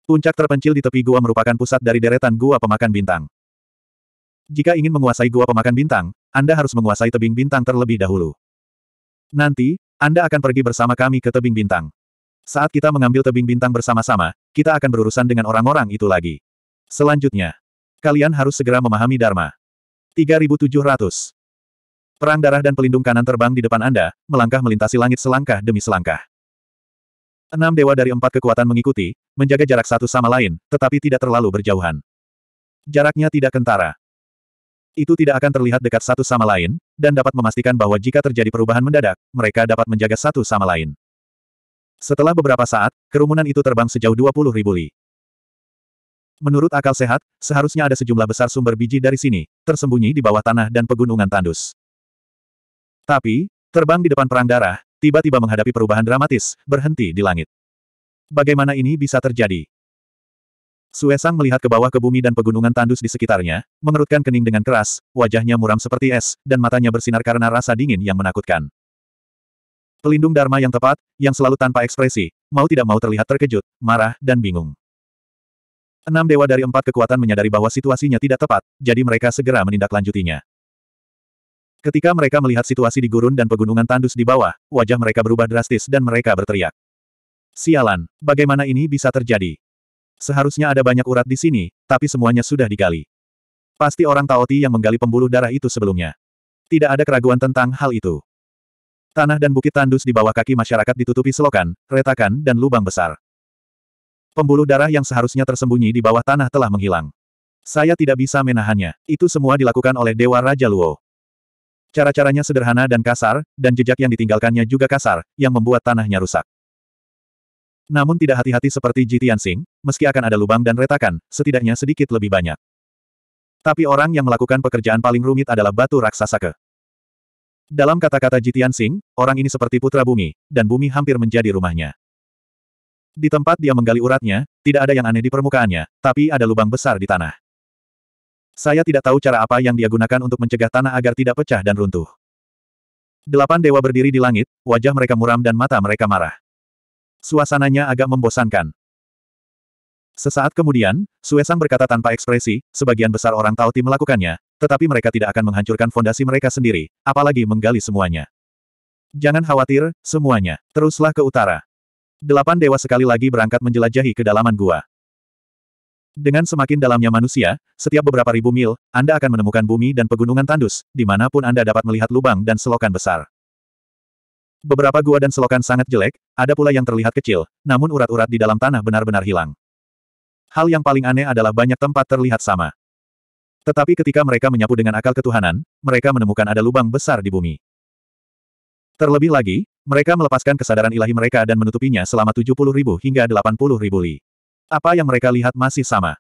Puncak terpencil di tepi gua merupakan pusat dari deretan gua pemakan bintang. Jika ingin menguasai gua pemakan bintang, Anda harus menguasai tebing bintang terlebih dahulu. Nanti, Anda akan pergi bersama kami ke tebing bintang. Saat kita mengambil tebing bintang bersama-sama, kita akan berurusan dengan orang-orang itu lagi. Selanjutnya, kalian harus segera memahami Dharma. 3700 Perang darah dan pelindung kanan terbang di depan Anda, melangkah melintasi langit selangkah demi selangkah. Enam dewa dari empat kekuatan mengikuti, menjaga jarak satu sama lain, tetapi tidak terlalu berjauhan. Jaraknya tidak kentara. Itu tidak akan terlihat dekat satu sama lain, dan dapat memastikan bahwa jika terjadi perubahan mendadak, mereka dapat menjaga satu sama lain. Setelah beberapa saat, kerumunan itu terbang sejauh 20 ribu li. Menurut akal sehat, seharusnya ada sejumlah besar sumber biji dari sini, tersembunyi di bawah tanah dan pegunungan tandus. Tapi, terbang di depan perang darah, tiba-tiba menghadapi perubahan dramatis, berhenti di langit. Bagaimana ini bisa terjadi? Suesang melihat ke bawah ke bumi dan pegunungan tandus di sekitarnya, mengerutkan kening dengan keras, wajahnya muram seperti es, dan matanya bersinar karena rasa dingin yang menakutkan. Pelindung Dharma yang tepat, yang selalu tanpa ekspresi, mau tidak mau terlihat terkejut, marah, dan bingung. Enam dewa dari empat kekuatan menyadari bahwa situasinya tidak tepat, jadi mereka segera menindaklanjutinya. Ketika mereka melihat situasi di gurun dan pegunungan tandus di bawah, wajah mereka berubah drastis dan mereka berteriak. Sialan, bagaimana ini bisa terjadi? Seharusnya ada banyak urat di sini, tapi semuanya sudah digali. Pasti orang Taoti yang menggali pembuluh darah itu sebelumnya. Tidak ada keraguan tentang hal itu. Tanah dan bukit tandus di bawah kaki masyarakat ditutupi selokan, retakan dan lubang besar. Pembuluh darah yang seharusnya tersembunyi di bawah tanah telah menghilang. Saya tidak bisa menahannya. Itu semua dilakukan oleh Dewa Raja Luo. Cara-caranya sederhana dan kasar, dan jejak yang ditinggalkannya juga kasar, yang membuat tanahnya rusak. Namun tidak hati-hati seperti Jitian Sing, meski akan ada lubang dan retakan, setidaknya sedikit lebih banyak. Tapi orang yang melakukan pekerjaan paling rumit adalah batu raksasa ke. Dalam kata-kata Jitian Sing, orang ini seperti putra bumi, dan bumi hampir menjadi rumahnya. Di tempat dia menggali uratnya, tidak ada yang aneh di permukaannya, tapi ada lubang besar di tanah. Saya tidak tahu cara apa yang dia gunakan untuk mencegah tanah agar tidak pecah dan runtuh. Delapan dewa berdiri di langit, wajah mereka muram dan mata mereka marah. Suasananya agak membosankan. Sesaat kemudian, Suesang berkata tanpa ekspresi, sebagian besar orang Ti melakukannya, tetapi mereka tidak akan menghancurkan fondasi mereka sendiri, apalagi menggali semuanya. Jangan khawatir, semuanya, teruslah ke utara. Delapan dewa sekali lagi berangkat menjelajahi kedalaman gua. Dengan semakin dalamnya manusia, setiap beberapa ribu mil, Anda akan menemukan bumi dan pegunungan tandus, dimanapun Anda dapat melihat lubang dan selokan besar. Beberapa gua dan selokan sangat jelek, ada pula yang terlihat kecil, namun urat-urat di dalam tanah benar-benar hilang. Hal yang paling aneh adalah banyak tempat terlihat sama. Tetapi ketika mereka menyapu dengan akal ketuhanan, mereka menemukan ada lubang besar di bumi. Terlebih lagi, mereka melepaskan kesadaran ilahi mereka dan menutupinya selama puluh ribu hingga puluh ribu li. Apa yang mereka lihat masih sama.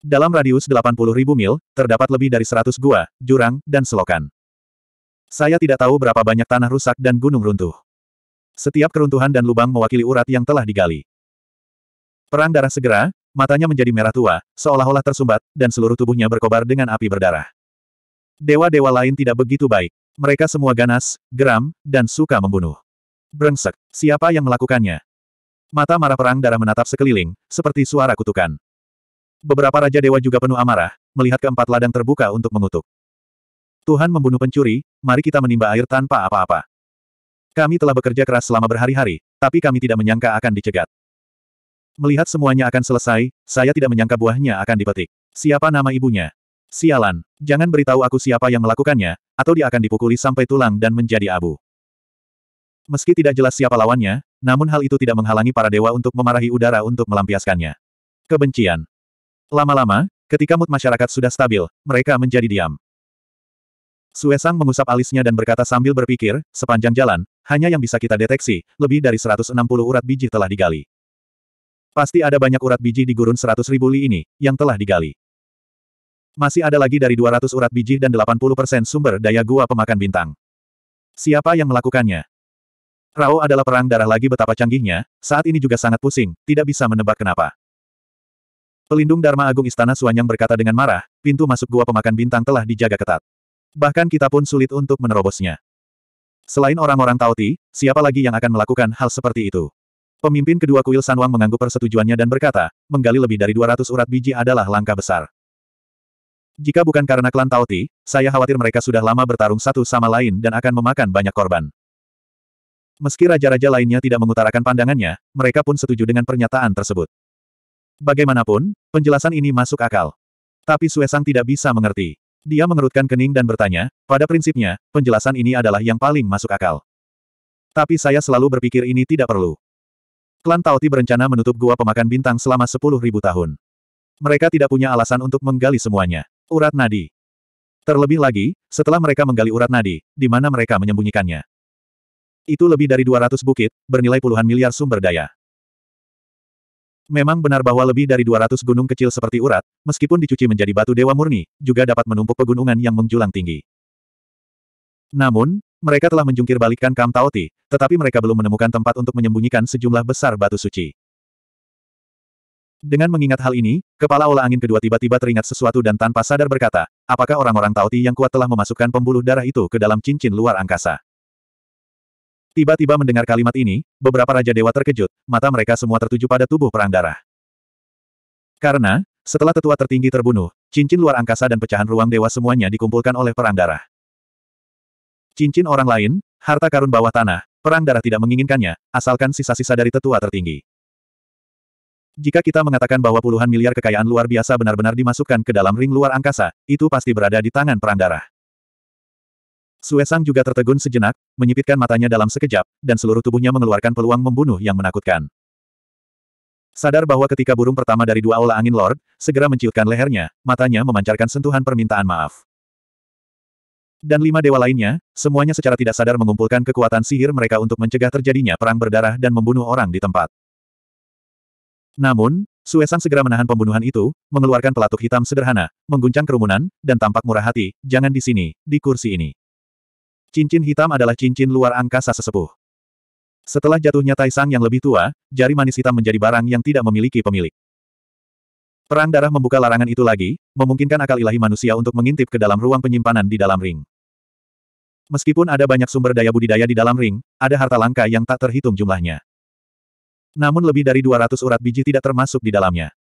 Dalam radius puluh ribu mil, terdapat lebih dari 100 gua, jurang, dan selokan. Saya tidak tahu berapa banyak tanah rusak dan gunung runtuh. Setiap keruntuhan dan lubang mewakili urat yang telah digali. Perang darah segera, matanya menjadi merah tua, seolah-olah tersumbat, dan seluruh tubuhnya berkobar dengan api berdarah. Dewa-dewa lain tidak begitu baik. Mereka semua ganas, geram, dan suka membunuh. Brengsek, siapa yang melakukannya? Mata marah perang darah menatap sekeliling, seperti suara kutukan. Beberapa Raja Dewa juga penuh amarah, melihat keempat ladang terbuka untuk mengutuk. Tuhan membunuh pencuri, mari kita menimba air tanpa apa-apa. Kami telah bekerja keras selama berhari-hari, tapi kami tidak menyangka akan dicegat. Melihat semuanya akan selesai, saya tidak menyangka buahnya akan dipetik. Siapa nama ibunya? Sialan, jangan beritahu aku siapa yang melakukannya, atau dia akan dipukuli sampai tulang dan menjadi abu. Meski tidak jelas siapa lawannya, namun hal itu tidak menghalangi para dewa untuk memarahi udara untuk melampiaskannya. Kebencian. Lama-lama, ketika mood masyarakat sudah stabil, mereka menjadi diam. Suesang mengusap alisnya dan berkata sambil berpikir, sepanjang jalan, hanya yang bisa kita deteksi, lebih dari 160 urat biji telah digali. Pasti ada banyak urat biji di gurun seratus ribu li ini, yang telah digali. Masih ada lagi dari 200 urat biji dan 80% sumber daya gua pemakan bintang. Siapa yang melakukannya? Rao adalah perang darah lagi betapa canggihnya, saat ini juga sangat pusing, tidak bisa menebak kenapa. Pelindung Dharma Agung Istana Suanyang berkata dengan marah, pintu masuk gua pemakan bintang telah dijaga ketat. Bahkan kita pun sulit untuk menerobosnya. Selain orang-orang Tauti, siapa lagi yang akan melakukan hal seperti itu? Pemimpin kedua kuil Sanwang mengangguk persetujuannya dan berkata, menggali lebih dari 200 urat biji adalah langkah besar. Jika bukan karena klan Taoti, saya khawatir mereka sudah lama bertarung satu sama lain dan akan memakan banyak korban. Meski raja-raja lainnya tidak mengutarakan pandangannya, mereka pun setuju dengan pernyataan tersebut. Bagaimanapun, penjelasan ini masuk akal. Tapi Suesang tidak bisa mengerti. Dia mengerutkan kening dan bertanya, pada prinsipnya, penjelasan ini adalah yang paling masuk akal. Tapi saya selalu berpikir ini tidak perlu. Klan Taoti berencana menutup gua pemakan bintang selama sepuluh ribu tahun. Mereka tidak punya alasan untuk menggali semuanya. Urat nadi. Terlebih lagi, setelah mereka menggali urat nadi, di mana mereka menyembunyikannya. Itu lebih dari 200 bukit, bernilai puluhan miliar sumber daya. Memang benar bahwa lebih dari 200 gunung kecil seperti urat, meskipun dicuci menjadi batu dewa murni, juga dapat menumpuk pegunungan yang menjulang tinggi. Namun, mereka telah menjungkir balikkan Kam Taoti, tetapi mereka belum menemukan tempat untuk menyembunyikan sejumlah besar batu suci. Dengan mengingat hal ini, kepala olah angin kedua tiba-tiba teringat sesuatu dan tanpa sadar berkata, apakah orang-orang Taoti yang kuat telah memasukkan pembuluh darah itu ke dalam cincin luar angkasa? Tiba-tiba mendengar kalimat ini, beberapa Raja Dewa terkejut, mata mereka semua tertuju pada tubuh perang darah. Karena, setelah tetua tertinggi terbunuh, cincin luar angkasa dan pecahan ruang dewa semuanya dikumpulkan oleh perang darah. Cincin orang lain, harta karun bawah tanah, perang darah tidak menginginkannya, asalkan sisa-sisa dari tetua tertinggi. Jika kita mengatakan bahwa puluhan miliar kekayaan luar biasa benar-benar dimasukkan ke dalam ring luar angkasa, itu pasti berada di tangan perang darah. Suesang juga tertegun sejenak, menyipitkan matanya dalam sekejap, dan seluruh tubuhnya mengeluarkan peluang membunuh yang menakutkan. Sadar bahwa ketika burung pertama dari dua aula angin Lord, segera menciutkan lehernya, matanya memancarkan sentuhan permintaan maaf. Dan lima dewa lainnya, semuanya secara tidak sadar mengumpulkan kekuatan sihir mereka untuk mencegah terjadinya perang berdarah dan membunuh orang di tempat. Namun, Suesang segera menahan pembunuhan itu, mengeluarkan pelatuk hitam sederhana, mengguncang kerumunan, dan tampak murah hati, jangan di sini, di kursi ini. Cincin hitam adalah cincin luar angkasa sesepuh. Setelah jatuhnya Taisang yang lebih tua, jari manis hitam menjadi barang yang tidak memiliki pemilik. Perang darah membuka larangan itu lagi, memungkinkan akal ilahi manusia untuk mengintip ke dalam ruang penyimpanan di dalam ring. Meskipun ada banyak sumber daya budidaya di dalam ring, ada harta langka yang tak terhitung jumlahnya. Namun lebih dari 200 urat biji tidak termasuk di dalamnya.